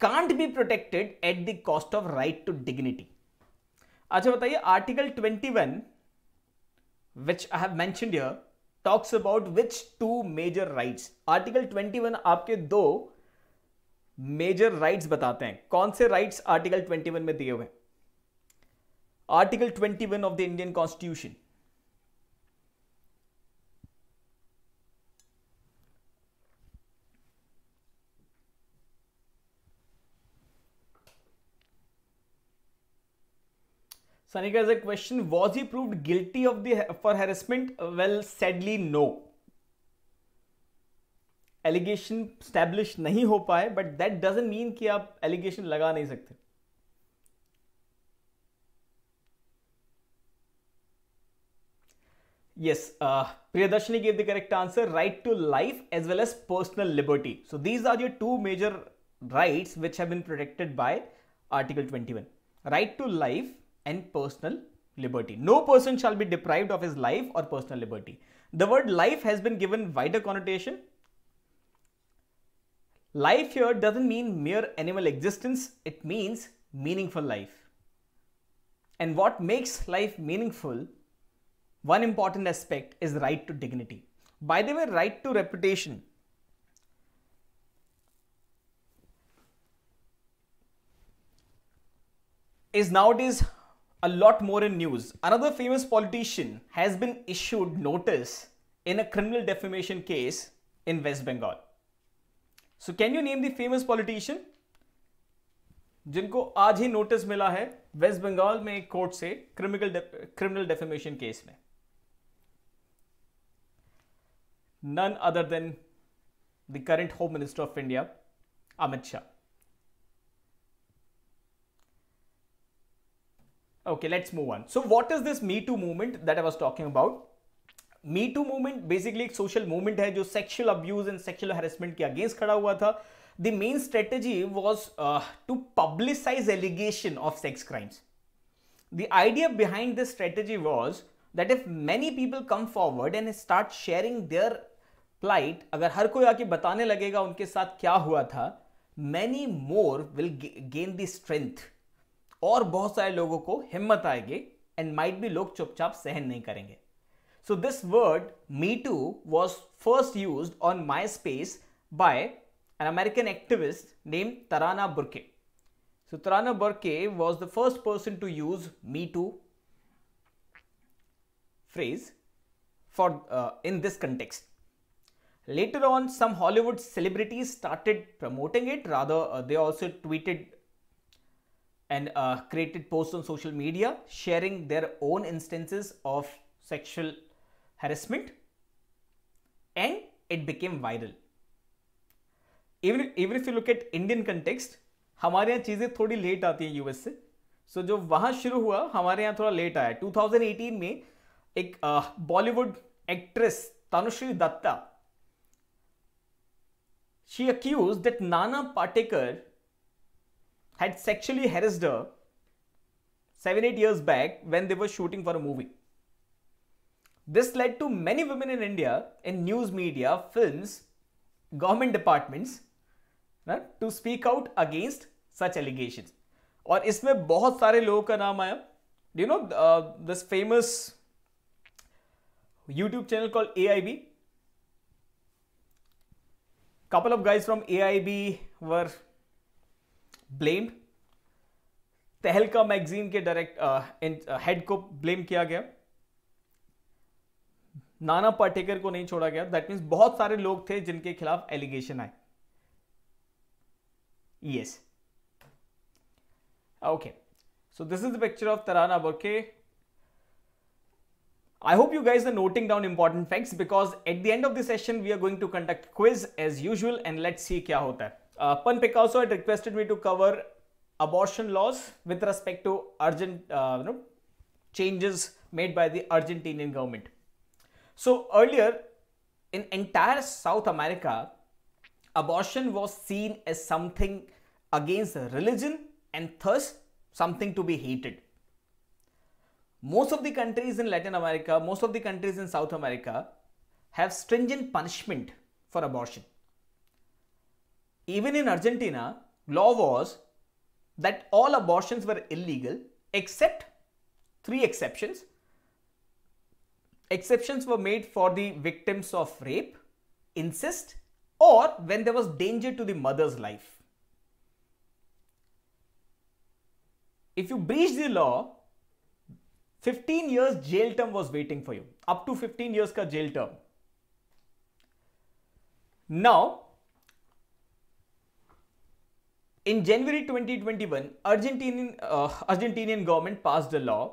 A: can't be protected at the cost of right to dignity अच्छा बताइए article twenty one which I have mention talks about which two major rights article twenty one आपके दो major rights बताते हैं कौन से rights article twenty one में दिए हुए हैं Article 21 of the Indian Constitution. Sanika has a question, was he proved guilty of the for harassment? Well, sadly, no. Allegation established नहीं हो पाए but that doesn't mean कि आप allegation लगा नहीं सकते Yes, uh, Priyadarshini gave the correct answer, right to life as well as personal liberty. So these are your two major rights which have been protected by Article 21. Right to life and personal liberty. No person shall be deprived of his life or personal liberty. The word life has been given wider connotation. Life here doesn't mean mere animal existence, it means meaningful life. And what makes life meaningful one important aspect is right to dignity. By the way, right to reputation. is nowadays a lot more in news. Another famous politician has been issued notice in a criminal defamation case in West Bengal. So can you name the famous politician जिनको आज ही notice मिला है waste Bengal में court से criminal criminal defamation case में none other than the current Home Minister of India, Amit Shah. Okay, let's move on. So what is this Me Too movement that I was talking about? Me Too movement basically a social movement है sexual abuse and sexual harassment against Khada हुआ tha. The main strategy was uh, to publicize allegation of sex crimes. The idea behind this strategy was that if many people come forward and start sharing their plight अगर हर कोई आके बताने लगेगा उनके साथ क्या हुआ था many more will gain the strength और बहुत सारे लोगों को हिम्मत आएगी एंड माइट भी लोग चुपचाप सहन नहीं करेंगे so this word me too was first use on MySpace by an American activist name Tarana Burke so Tarana Burke was the first person to use me too phrase for in this context Later on, some Hollywood celebrities started promoting it. Rather, uh, they also tweeted and uh, created posts on social media sharing their own instances of sexual harassment and it became viral. Even, even if you look at Indian context, हमारे यहाँ चीज़ें थोड़ी late आती हैं US से सो so, जो वहाँ शुरू हुआ हमारे यहाँ थोड़ा लेट आया 2018 में एक Bollywood actress Tanushree Dutta she accused that Nana Patekar had sexually harassed her 7 8 years back when they were shooting for a movie. This led to many women in India, in news media, films, government departments, to speak out against such allegations. और इसमें बहुत सारे लोगों का नाम आया do know this famous YouTube channel call A I B couple of guys from AIB were blamed. Tehelka magazine के direct head uh, uh, को ब्लेम किया गया नाना पाटेकर को नहीं छोड़ा गया दैट मीन बहुत सारे लोग थे जिनके खिलाफ एलिगेशन आए yes okay so this is the picture of Tarana Burke I hope you guys are noting down important facts because at the end of the session, we are going to conduct quiz as usual and let's see kya hota hai. Uh, Pan Picasso had requested me to cover abortion laws with respect to urgent uh, you know, changes made by the Argentinian government. So earlier in entire South America, abortion was seen as something against religion and thus something to be hated most of the countries in Latin America, most of the countries in South America have stringent punishment for abortion. Even in Argentina, law was that all abortions were illegal except three exceptions. Exceptions were made for the victims of rape, incest, or when there was danger to the mother's life. If you breach the law, 15 years jail term was waiting for you. Up to 15 years ka jail term. Now, in January 2021, Argentinian, uh, Argentinian government passed a law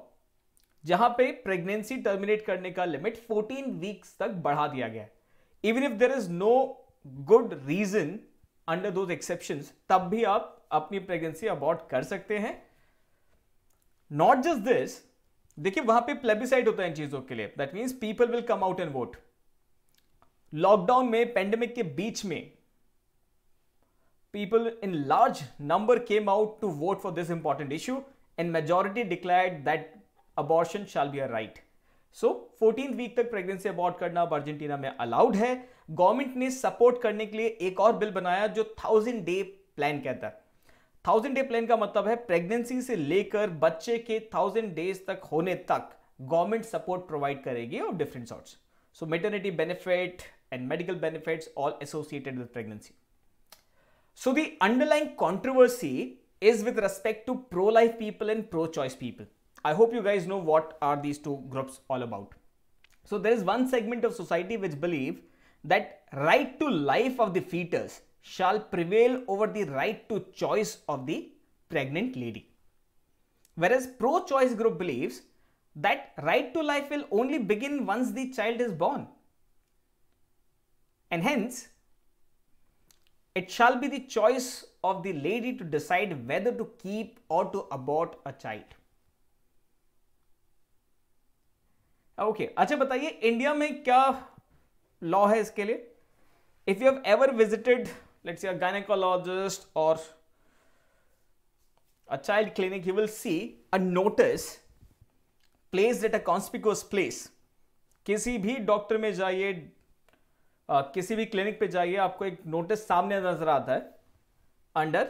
A: जहां पे pregnancy terminate करने का limit 14 weeks तक बढ़ा दिया गया है even if there is no good reason under those exception तब भी आप अपनी प्रेगनेंसी अबॉर्ट कर सकते हैं नॉट जस्ट दिस देखिए वहां पे प्लेबिसाइड होता है इन चीजों के लिए that mean people will come out and vote lockdown में पेंडेमिक के बीच में people in large number came out to vote for this important issue and majority declared that abortion shall be our right so fourteen week तक pregnancy abort करना अब Argentina में allowed है government ने सपोर्ट करने के लिए एक और बिल बनाया जो थाउजेंड डे प्लान कहता है थाउजेंड डे प्लान का मतलब है प्रेगनेंसी से लेकर बच्चे के थाउजेंड डेज तक होने तक गवर्नमेंट सपोर्ट प्रोवाइड करेगी और different sort so maternity benefit and medical benefits all associated with pregnancy so the underline controversy is with respect to pro life people and pro choice people I hope you guys know what are these two group all about so there is one segment of society which believe that right to life of the foetus shall prevail over the right to choice of the pregnant lady. Whereas pro-choice group believes that right to life will only begin once the child is born. And hence, it shall be the choice of the lady to decide whether to keep or to abort a child. okay, अच्छा बताइए India में क्या law है इसके लिए If you have ever visited let's say a gynecologist or a child clinic, you will see a notice placed at a conspicuous place. किसी भी doctor में जाइए किसी भी क्लिनिक पे जाइए आपको एक नोटिस सामने नजर आता है अंडर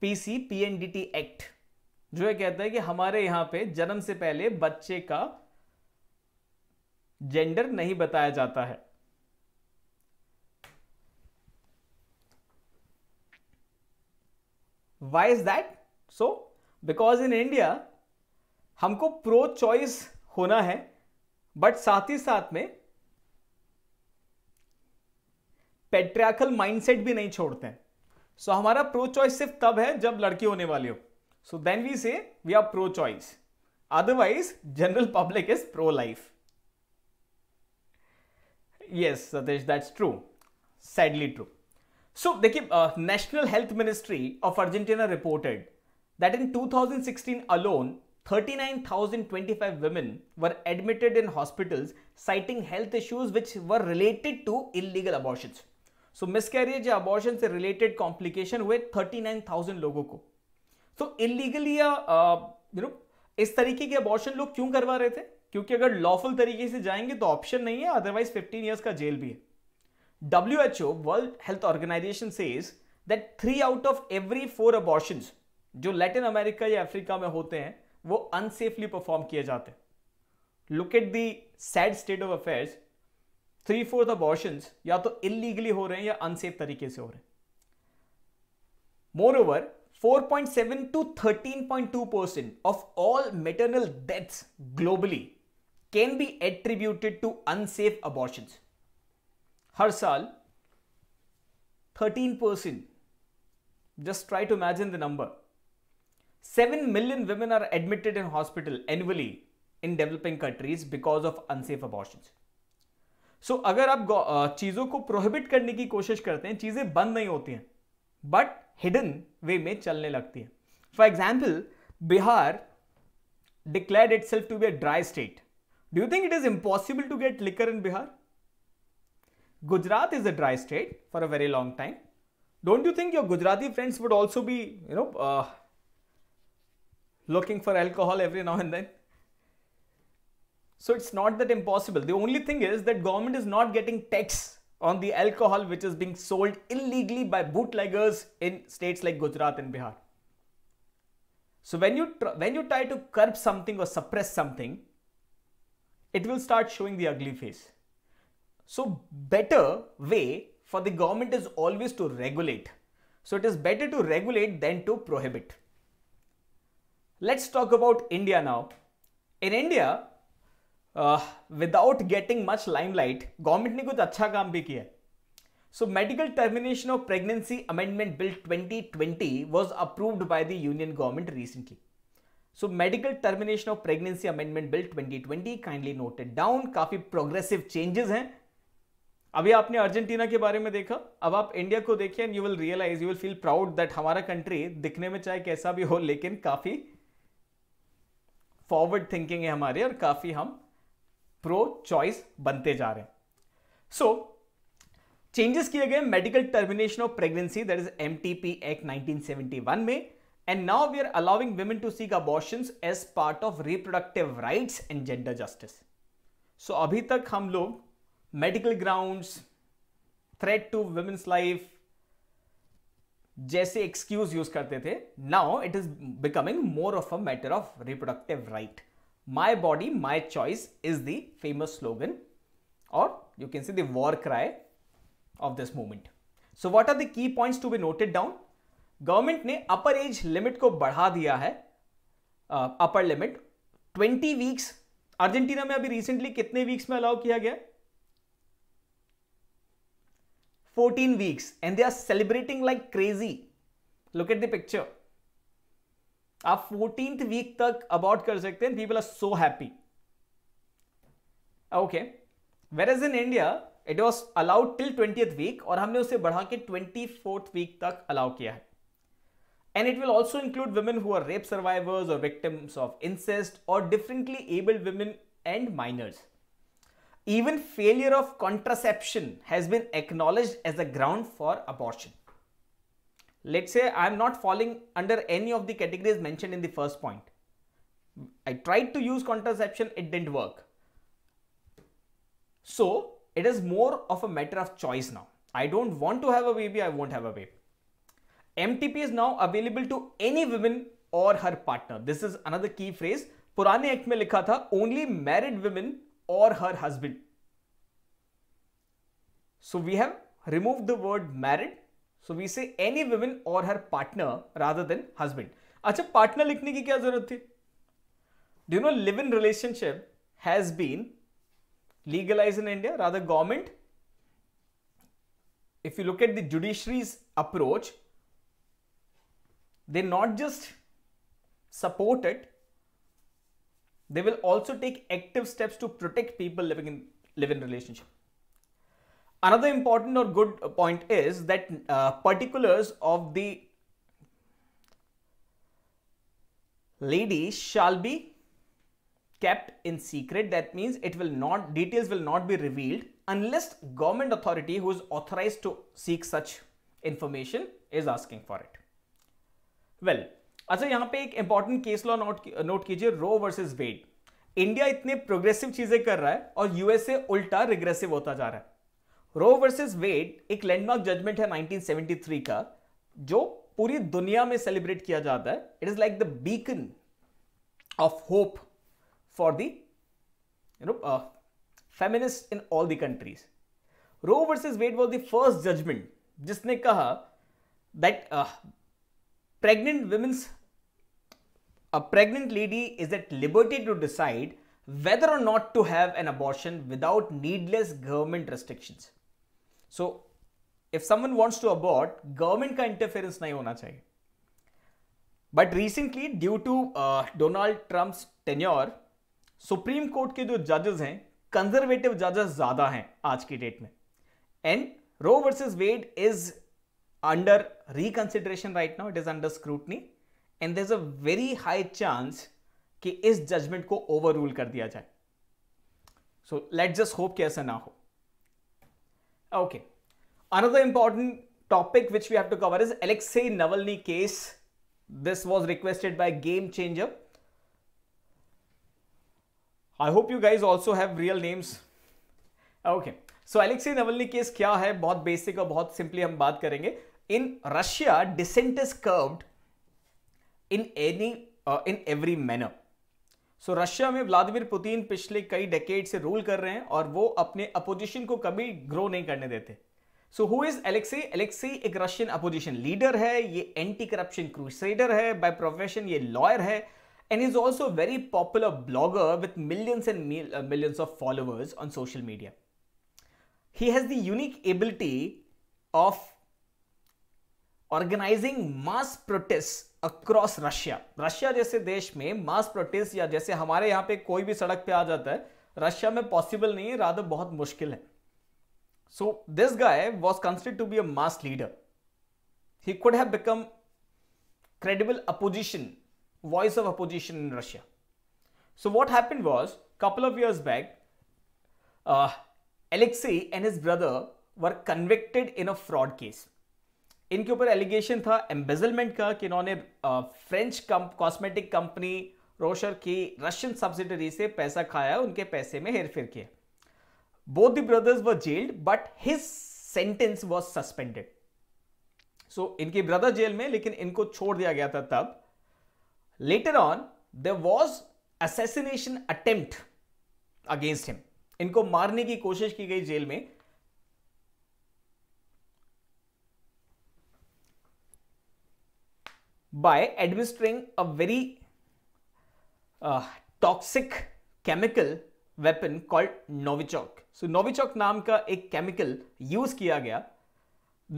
A: पीसी पीएनडीटी एक्ट जो है कहता है कि हमारे यहां पे जन्म से पहले बच्चे का जेंडर नहीं बताया जाता है why is that so because in India हमको प्रो चॉइस होना है बट साथ ही साथ में पेट्रियाकल माइंडसेट भी नहीं छोड़ते हैं सो so, हमारा प्रो चॉइस सिर्फ तब है जब लड़की होने वाली हो so then we say we are pro choice otherwise general public is pro life yes Satish that's true sadly true so देखिए national health ministry of Argentina reported that in 2016 alone, 39,025 women were admitted in hospitals citing health issues which were related to illegal abortion so miscarriage या abortion से related complication हुए 39,000 लोगों को तो so, illegally या you know इस तरीके के अबॉर्शन लोग क्यों करवा रहे थे क्योंकि अगर लॉफुल तरीके से जाएंगे तो ऑप्शन नहीं है अदरवाइज फिफ्टीन इयर्स का जेल भी है WHO, World Health Organization says that three out of every four abortions जो लैटिन अमेरिका या अफ्रीका में होते हैं वो अनसेफली परफॉर्म किए जाते हैं look at the sad state of affairs three fourth abortion या तो इलीगली हो रहे हैं या अनसेफ तरीके से हो रहे हैं more over four point seven to thirteen point two percent of all maternal deaths globally can be attributed to unsafe abortions हर साल thirteen percent just try to imagine the number seven million women are admitted in hospital annually in developing countries because of unsafe abortion so अगर आप चीजों को prohibit करने की कोशिश करते हैं चीजें बंद नहीं होती हैं बट हिडन वे में चलने लगती हैं for example Bihar declare itself to be a dry state do you think it is impossible to get liquor in Bihar Gujarat is a dry state for a very long time. Don't you think your Gujarati friends would also be, you know, uh, looking for alcohol every now and then? So it's not that impossible. The only thing is that government is not getting tax on the alcohol which is being sold illegally by bootleggers in states like Gujarat and Bihar. So when you when you try to curb something or suppress something, it will start showing the ugly face. So better way for the government is always to regulate. So it is better to regulate than to prohibit. Let's talk about India now. In India, uh, without getting much limelight, government ने kuch acha काम bhi kiya. So, Medical Termination of Pregnancy Amendment Bill 2020 was approved by the Union government recently. So, Medical Termination of Pregnancy Amendment Bill 2020, kindly noted down. Kafi progressive changes hain. अभी आपने Argentina के बारे में देखा अब आप India को देखिए and you will realise you will feel proud that हमारा कंट्री दिखने में चाहे कैसा भी हो लेकिन काफी फॉरवर्ड थिंकिंग है हमारे और काफी हम प्रो चॉइस बनते जा रहे हैं सो चेंजेस किए गए medical termination of pregnancy that is M act nineteen में and now we are allowing women to seek abortion as part of reproductive rights and gender justice so अभी तक हम लोग medical grounds threat to women's life जैसे excuse use करते थे now it is becoming more of a matter of reproductive right my body my choice is the famous slogan और you can C दॉर cry of this movement so what are the key point to be noted down government ने upper age limit को बढ़ा दिया है upper limit twenty weeks Argentina में अभी recently कितने weeks में अलाउ किया गया 14 weeks and they are celebrating like crazy. Look at the picture. आप 14th week तक abort कर सकते हैं people are so happy. Okay. Whereas in India, it was allowed till 20th week week और हमने उसे बढ़ा के ट्वेंटी फोर्थ वीक तक अलाउ किया है and it will also include women who are rape survivors or victims of incest or differently abled women and minors even failure of contraception has been acknowledged as a ground for abortion. Let's say I am not falling under any of the categories mentioned in the first point. I tried to use contraception, it didn't work. So it is more of a matter of choice now. I don't want to have a baby, I won't have a baby. MTP is now available to any woman or her partner. This is another key phrase. Purani Ek में लिखा tha only married women or her husband. So we have removed the word married. So we say any woman or her partner rather than husband. अच्छा partner लिखने ki kya zarurat थी? Do you know live-in relationship has been legalized in India? Rather government, if you look at the judiciary's approach, they not just support it, they will also take active steps to protect people living in live-in relationship. Another important or good point is that uh, particulars of the lady shall be kept in secret. That means it will not, details will not be revealed unless government authority who is authorized to seek such information is asking for it. Well, अच्छा यहां पे एक important case law note note कीजिए Roe versus Wade India इतने progressive चीजें कर रहा है और यूएसए उल्टा रिग्रेसिव होता जा रहा है रो वर्सेस वेट एक लैंडमार्क जजमेंट है 1973 का जो पूरी दुनिया में सेलिब्रेट किया जाता है it is like the beacon of hope for you know feminist in all the countries Roe versus Wade was the first judgement जिसने कहा that pregnant women's a pregnant lady is at liberty to decide whether or not to have an abortion without needless government restriction so if someone wants to abort government का interference नहीं होना चाहिए but recently due to Donald Trump's tenure supreme court के जो जजेस हैं conservative जजेस ज्यादा हैं आज की डेट में and Roe versus Wade is under reconsideration right now, it is under scrutiny and there's a very high chance कि इस जजमेंट को ओवर रूल कर दिया जाए सो लेट जस्ट होप कि ऐसा ना हो okay another important topic which we have to cover is Alexei Navalny case this was requested by game changer I hope you guys also have real names okay so Alexei Navalny case क्या है बहुत basic और बहुत simply हम बात करेंगे In Russia, dissent is curbed in any uh, in every manner. So so, Russia में Vladimir Putin पिछले कई डेकेड से रूल कर रहे हैं और वो अपने अपोजिशन को कभी ग्रो नहीं करने देते so who is Alexei Alexei एक रशियन अपोजिशन लीडर है ये एंटी करप्शन क्रूसेडर है बाय प्रोफेशन ये लॉयर है and is also very popular blogger with millions and millions of followers on social media he has the unique ability of organising mass protest across Russia Russia जैसे देश में मास protest या जैसे हमारे यहां पे कोई भी सड़क पे आ जाता है रशिया में पॉसिबल नहीं है राधर बहुत मुश्किल है so this guy was consider to be a mass leader he could have become credible opposition voice of opposition in Russia so what happen was couple of years back Alexei and and brother were convicted in a fraud case इनके ऊपर allegation था embezzlement का कि इन्होंने French cosmetic company Rocher की Russian subsidiary से पैसा खाया उनके पैसे में हेरफेर किया बोथ दी ब्रदर्स व gelled but his sentence was suspended so इनकी ब्रदर जेल में लेकिन इनको छोड़ दिया गया था तब later on the was assassination attempt against him इनको मारने की कोशिश की गई जेल में by administering a very uh, toxic chemical weapon called So so naam नाम का एक केमिकल यूज किया गया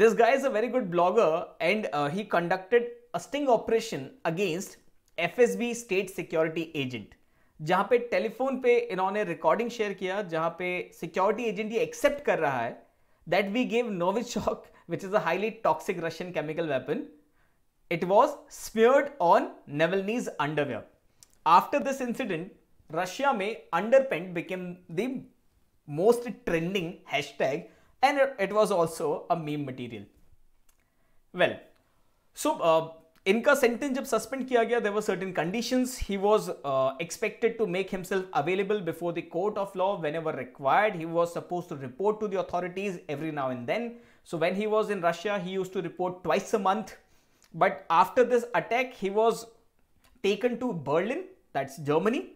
A: this is a a very good blogger and he conducted a sting operation against FSB state security agent जहां पे telephone पे इन्होंने recording share किया जहां पे सिक्योरिटी एजेंट ये एक्सेप्ट कर रहा है that we give Novichok which is a highly toxic Russian chemical weapon It was smeared on Navalny's underwear. After this incident, Russia may underpant became the most trending hashtag and it was also a meme material. Well, so inca in his sentence jab suspend kiya there were certain conditions. He was uh, expected to make himself available before the court of law whenever required. He was supposed to report to the authorities every now and then. So when he was in Russia, he used to report twice a month But after this attack, he was taken to Berlin, that's Germany,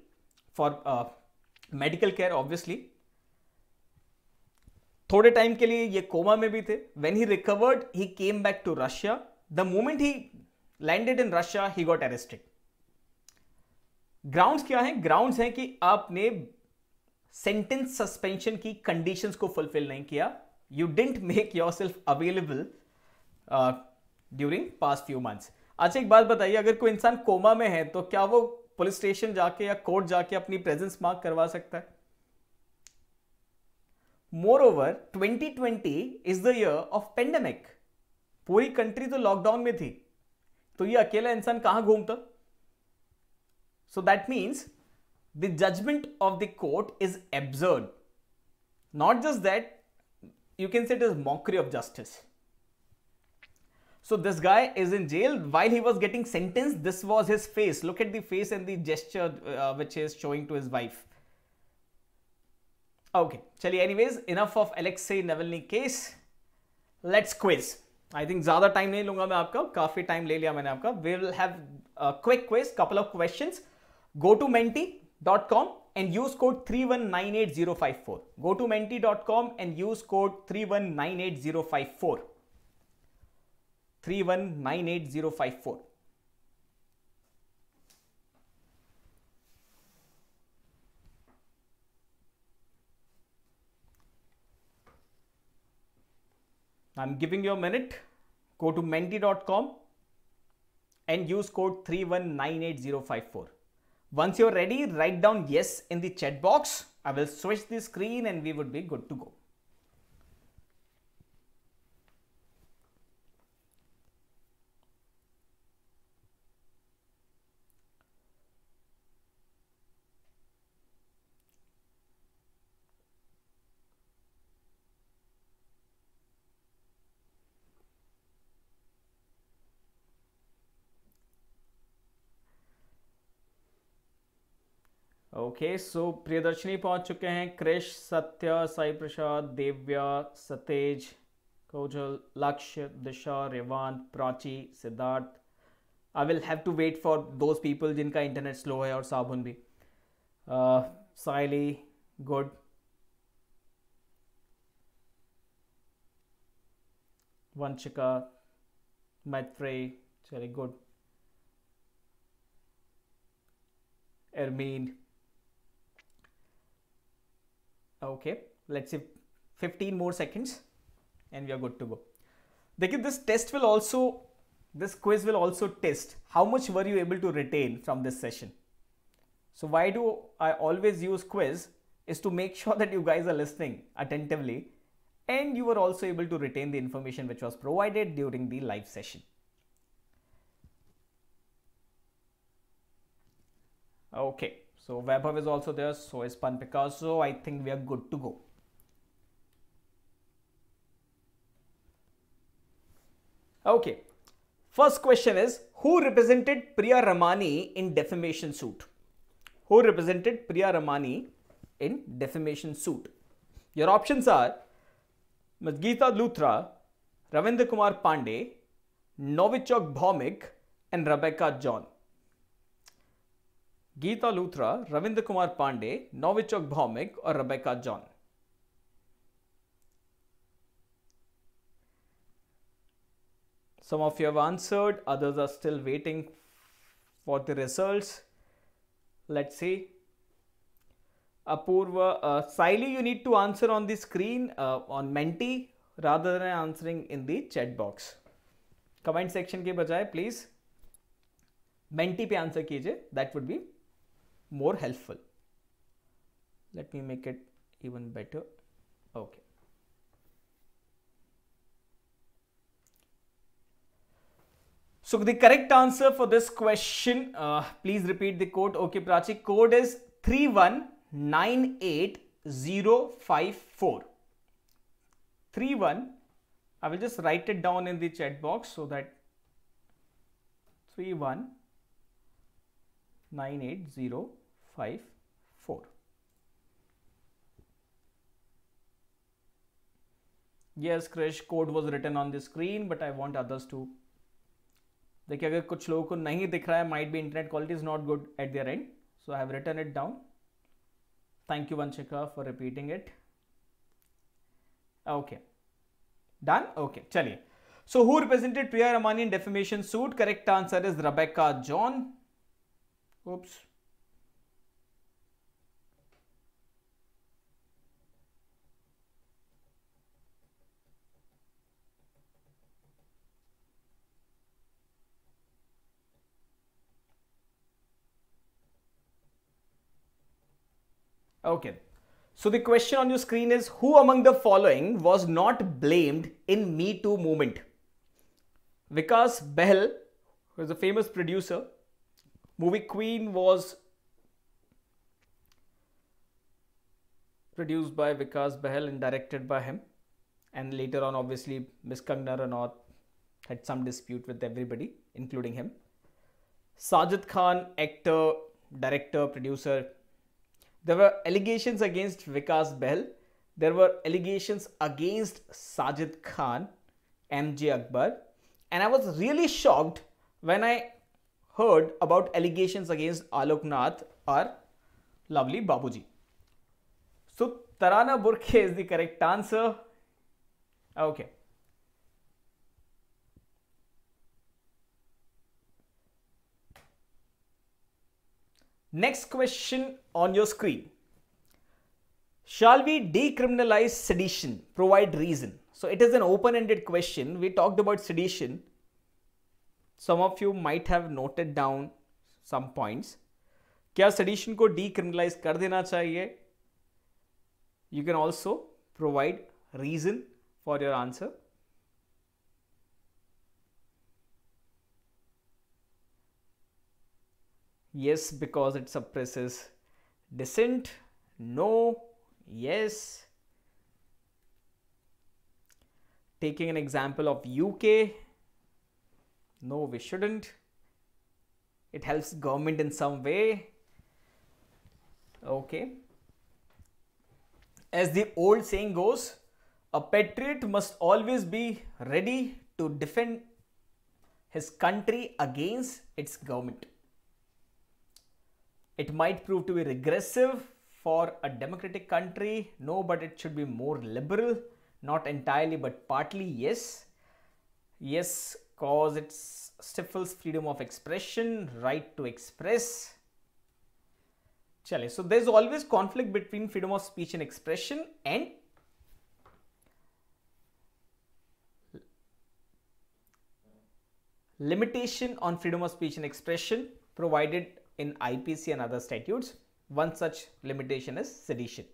A: for uh, medical care, obviously. थोड़े time के लिए ये coma में भी थे when he recovered he came back to Russia the moment he landed in Russia he got arrested grounds क्या है grounds हैं कि आपने सेंटेंस सस्पेंशन की कंडीशंस को फुलफिल नहीं किया you didn't make yourself available during past few months अच्छा एक बात बताइए अगर कोई इंसान कोमा में है तो क्या वो पुलिस स्टेशन जाके या कोर्ट जाके अपनी प्रेजेंस मार्क करवा सकता है more over twenty twenty is the year of pandemic पूरी कंट्री तो लॉकडाउन में थी तो ये अकेला इंसान कहां घूमता so that means the judgement of the court is absurd not just that you can set is mockery of justice So this guy is in jail. While he was getting sentenced, this was his face. Look at the face and the gesture uh, which he is showing to his wife. Okay, chali anyways, enough of Alexei Navalny case. Let's quiz. I think ज्यादा time nahi lunga मैं आपका काफी time le liya मैंने आपका We will have quick quiz. Couple of questions. Go to menti.com and use code 3198054. Go to menti.com and use code 3198054. 3198054. I'm giving you a minute. Go to menti.com and use code 3198054. Once you're ready, write down yes in the chat box. I will switch the screen and we would be good to go. Okay so Priyadarshini पहुंच चुके हैं कृष सत्य साई प्रसाद देव्या Satej Kaujal Lakshya Disha Revant Prachi Siddharth I will have to wait for those people जिनका internet slow है और साबुन भी साइली गुड वंशिका मैथ्रे वेरी गुड एरमीन okay let's see, 15 more seconds and we are good to go देखिए this test will also this quiz will also test how much were you able to retain from this session so why do i always use quiz is to make sure that you guys are listening attentively and you were also able to retain the information which was provided during the live session okay so Webhub is also there. So is Pan Picasso. I think we are good to go. Okay. First question is who represented Priya Ramani in defamation suit? Who represented Priya Ramani in defamation suit? Your options are Madgita Luthra, Ravindra Kumar Pandey, Novichok Bhomik, and Rebecca John. Geeta Luthra Ravindra Kumar Pandey Novichok Bhowmik और Rebecca John Some of you have answered, others are still waiting for the results. Let's see. Apurva, uh, Siley, you need to answer on the screen uh, on Menti rather than answering in the chat box. Comment section के बजाय please Menti पे answer कीजिए. That would be more helpful. Let me make it even better. Okay. So the correct answer for this question, uh, please repeat the code. Okay, Prachi, code is 3198054. one. I will just write it down in the chat box so that one. Eight zero five Yes, Krish, code was written on the screen but I want others to देखिए अगर कुछ लोगों को नहीं दिख रहा है might be internet quality is not good at there and so I have written it down thank you Vanshika for repeating it okay done okay चलिए so who represented Priya Ramani in defamation suit correct answer is Rebecca John Oops. Okay. So the question on your screen is who among the following was not blamed in Me Too movement? Vikas Behel, who is a famous producer, Movie Queen was produced by Vikas Behel and directed by him. And later on, obviously, Miss Kangana Ranaut had some dispute with everybody, including him. Sajid Khan, actor, director, producer. There were allegations against Vikas Behel. There were allegations against Sajid Khan, MJ Akbar. And I was really shocked when I heard about allegations against Alok Nath or Lovely Babuji? So Tarana Burke is the correct answer. Okay. Next question on your screen. Shall we decriminalize sedition? Provide reason. So it is an open-ended question. We talked about sedition some of you might have noted down some points क्या sedition को decriminalise कर देना चाहिए also provide reason for your answer. yes because it suppresses dissent no yes taking an example of uk no, we shouldn't. It helps government in some way. Okay. As the old saying goes, a patriot must always be ready to defend his country against its government. It might prove to be regressive for a democratic country, no, but it should be more liberal, not entirely but partly, yes. Yes, because it stifles freedom of expression, right to express. Chale. So there's always conflict between freedom of speech and expression and limitation on freedom of speech and expression provided in IPC and other statutes. One such limitation is sedition.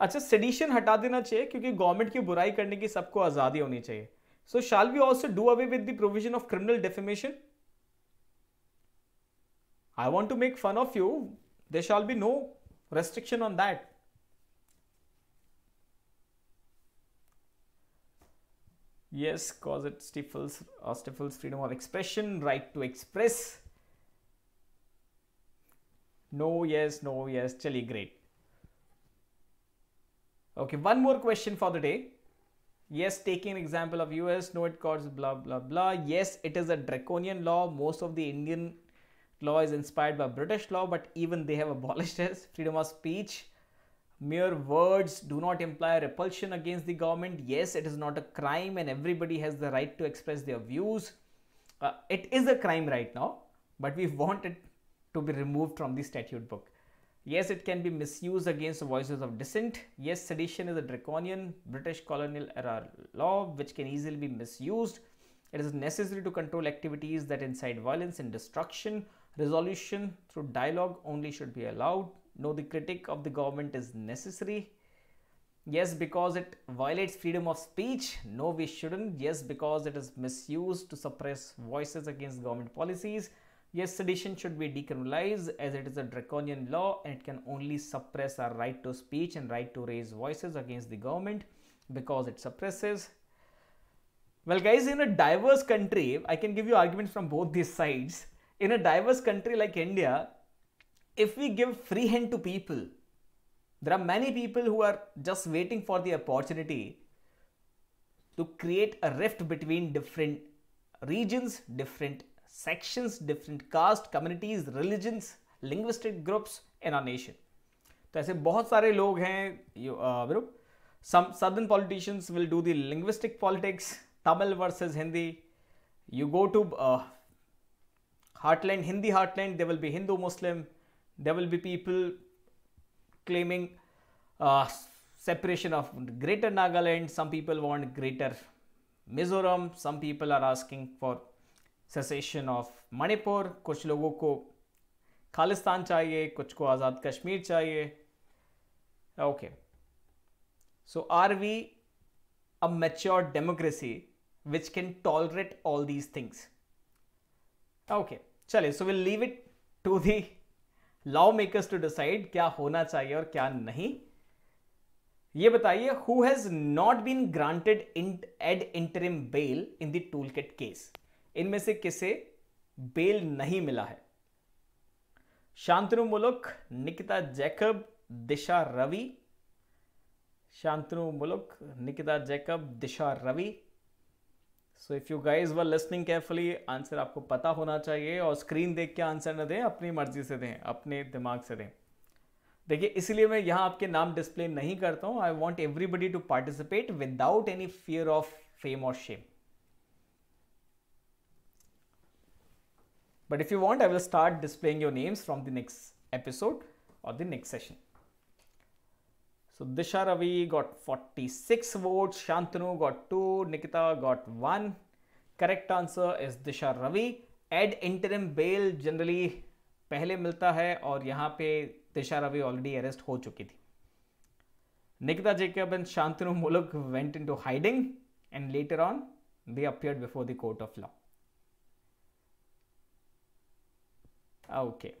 A: अच्छा sedition हटा देना चाहिए क्योंकि government की बुराई करने की सबको आज़ादी होनी चाहिए So shall we also do away with the provision of criminal defamation? I want to make fun of you. There shall be no restriction on that. Yes, cause it stifles or uh, stifles freedom of expression, right to express. No, yes, no, yes, chali, great. Okay, one more question for the day. Yes, taking an example of US, no, it causes blah, blah, blah. Yes, it is a draconian law. Most of the Indian law is inspired by British law, but even they have abolished it. Freedom of speech, mere words do not imply repulsion against the government. Yes, it is not a crime and everybody has the right to express their views. Uh, it is a crime right now, but we want it to be removed from the statute book. Yes, it can be misused against voices of dissent. Yes, sedition is a draconian British colonial era law which can easily be misused. It is necessary to control activities that incite violence and destruction. Resolution through dialogue only should be allowed. No, the critic of the government is necessary. Yes, because it violates freedom of speech. No, we shouldn't. Yes, because it is misused to suppress voices against government policies. Yes, sedition should be decriminalized as it is a draconian law and it can only suppress our right to speech and right to raise voices against the government because it suppresses. Well, guys, in a diverse country, I can give you arguments from both these sides. In a diverse country like India, if we give free hand to people, there are many people who are just waiting for the opportunity to create a rift between different regions, different sections, different caste communities religions, linguistic groups in our nation. तो ऐसे बहुत सारे लोग हैं you some southern politicians will do the linguistic politics Tamil versus Hindi you go to heartland Hindi heartland they will be Hindu Muslim they will be people claiming separation of greater Nagaland some people want greater Mizoram some people are asking for secession of Manipur कुछ लोगों को खालिस्तान चाहिए कुछ को आज़ाद कश्मीर चाहिए okay so are we a mature democracy which can tolerate all these things okay चलिए so will leave it to the law makers to decide क्या होना चाहिए और क्या नहीं ये बताइए who has not been granted ad interim bail in tool kit case इनमें से किसे बेल नहीं मिला है Shantanu Muluk Nikita Jacob Disha Ravi Shantanu Muluk Nikita Jacob Disha Ravi so if you guys were listening carefully answer आपको पता होना चाहिए और स्क्रीन देख के आंसर न दें अपनी मर्जी से दें अपने दिमाग से दें देखिए इसलिए मैं यहां आपके नाम डिस्प्ले नहीं करता हूं I want everybody to participate without any fear of fame और shame But if you want, I will start displaying your names from the next episode or the next session. So Disha Ravi got 46 votes, Shantanu got 2, Nikita got 1. Correct answer is Disha Ravi. ad interim bail generally पहले मिलता है और यहाँ पे दिशा Ravi already arrest हो चुकी थी Nikita Jacob and Shantanu Muluk went into hiding and later on they appeared before the court of law Ah, okay.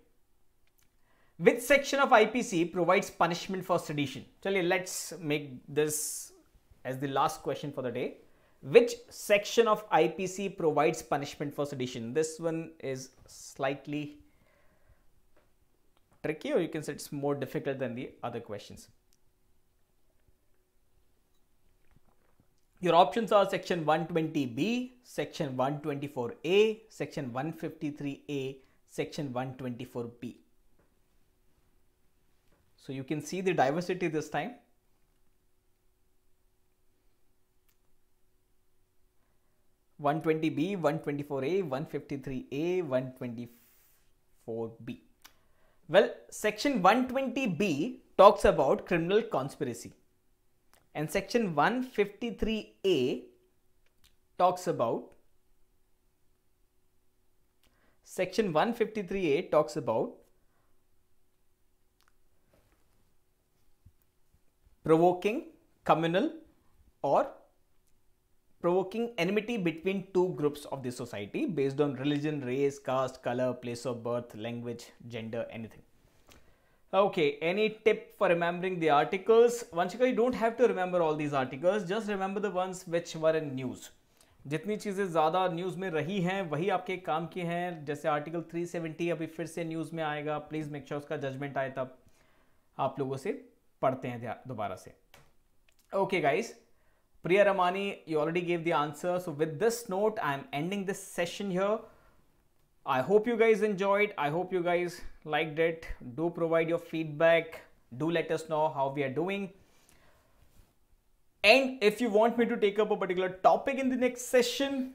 A: Which section of IPC provides punishment for sedition? So let's make this as the last question for the day. Which section of IPC provides punishment for sedition? This one is slightly tricky or you can say it's more difficult than the other questions. Your options are section 120B, section 124A, section 153A section 124b. So you can see the diversity this time. One twenty B, one twenty four A, one fifty three A, one twenty four B. Well, section one twenty B talks about criminal conspiracy, and section one fifty three A talks about Section 153A talks about provoking communal or provoking enmity between two groups of the society based on religion, race, caste, color, place of birth, language, gender, anything. Okay, any tip for remembering the articles? Once you don't have to remember all these articles, just remember the ones which were in news. जितनी चीज़ें ज़्यादा news में रही हैं वही आपके काम की हैं जैसे आर्टिकल 370 अभी फिर से न्यूज़ में आएगा प्लीज़ मेक श्योर उसका जजमेंट आए तब आप लोगों से पढ़ते हैं दोबारा से okay guys Priya Ramani you already gave the answer so with this note I am ending this session here I hope you guys enjoyed I hope you guys like that do provide your feedback do let us know how we are doing And if you want me to take up a particular topic in the next session,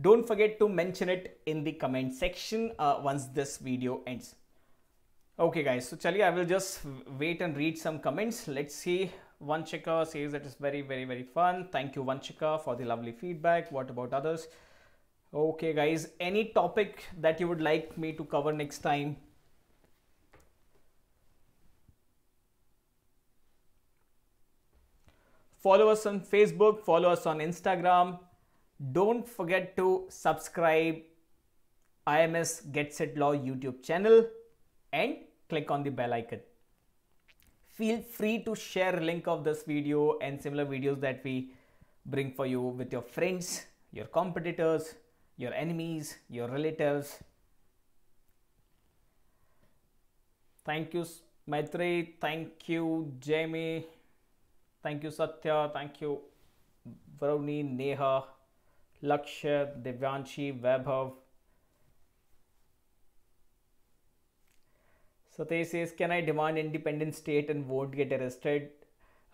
A: don't forget to mention it in the comment section uh, once this video ends. Okay guys, so chali, I will just wait and read some comments. Let's see. Vanchika says that it's very, very, very fun. Thank you Vanchika for the lovely feedback. What about others? Okay guys, any topic that you would like me to cover next time, Follow us on Facebook, follow us on Instagram. Don't forget to subscribe IMS Get Set Law YouTube channel and click on the bell icon. Feel free to share link of this video and similar videos that we bring for you with your friends, your competitors, your enemies, your relatives. Thank you, Maitri. Thank you, Jamie. Thank you, Satya. Thank you, Varuni, Neha, Lakshya, Devyanshi, Vaibhav. Satya says, Can I demand independent state and won't get arrested?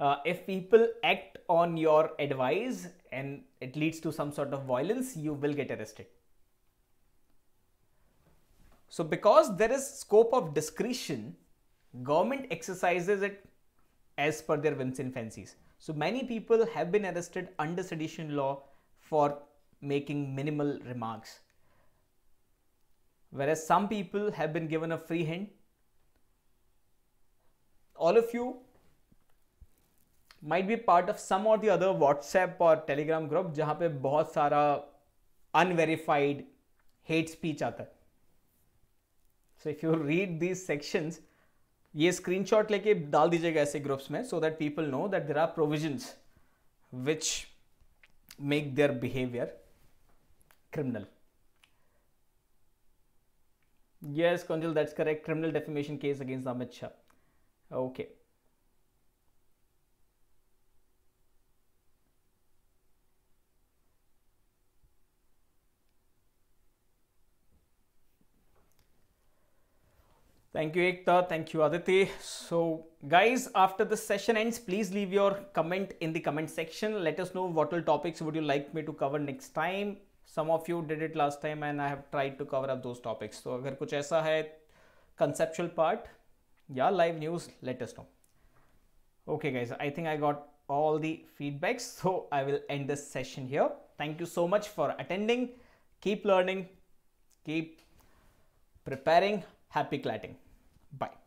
A: Uh, if people act on your advice and it leads to some sort of violence, you will get arrested. So because there is scope of discretion, government exercises it as per their whims and fancies. So many people have been arrested under sedition law for making minimal remarks. Whereas some people have been given a free hand. All of you might be part of some or the other WhatsApp or Telegram group where पे are सारा unverified hate speech आता So if you read these sections, ये shot लेके डाल दीजिएगा ऐसे groups में so that people know that there are provision which make their behaviour criminal yes Kanjal that's correct criminal defamation case against Amit Shah okay Thank you, Ekta. Thank you, Aditi. So, guys, after the session ends, please leave your comment in the comment section. Let us know what all topics would you like me to cover next time. Some of you did it last time and I have tried to cover up those topics. So, अगर कुछ ऐसा conceptual part या live news, let us know. Okay, guys, I think I got all the feedbacks. So, I will end this session here. Thank you so much for attending. Keep learning. Keep preparing. Happy clatting. Bye.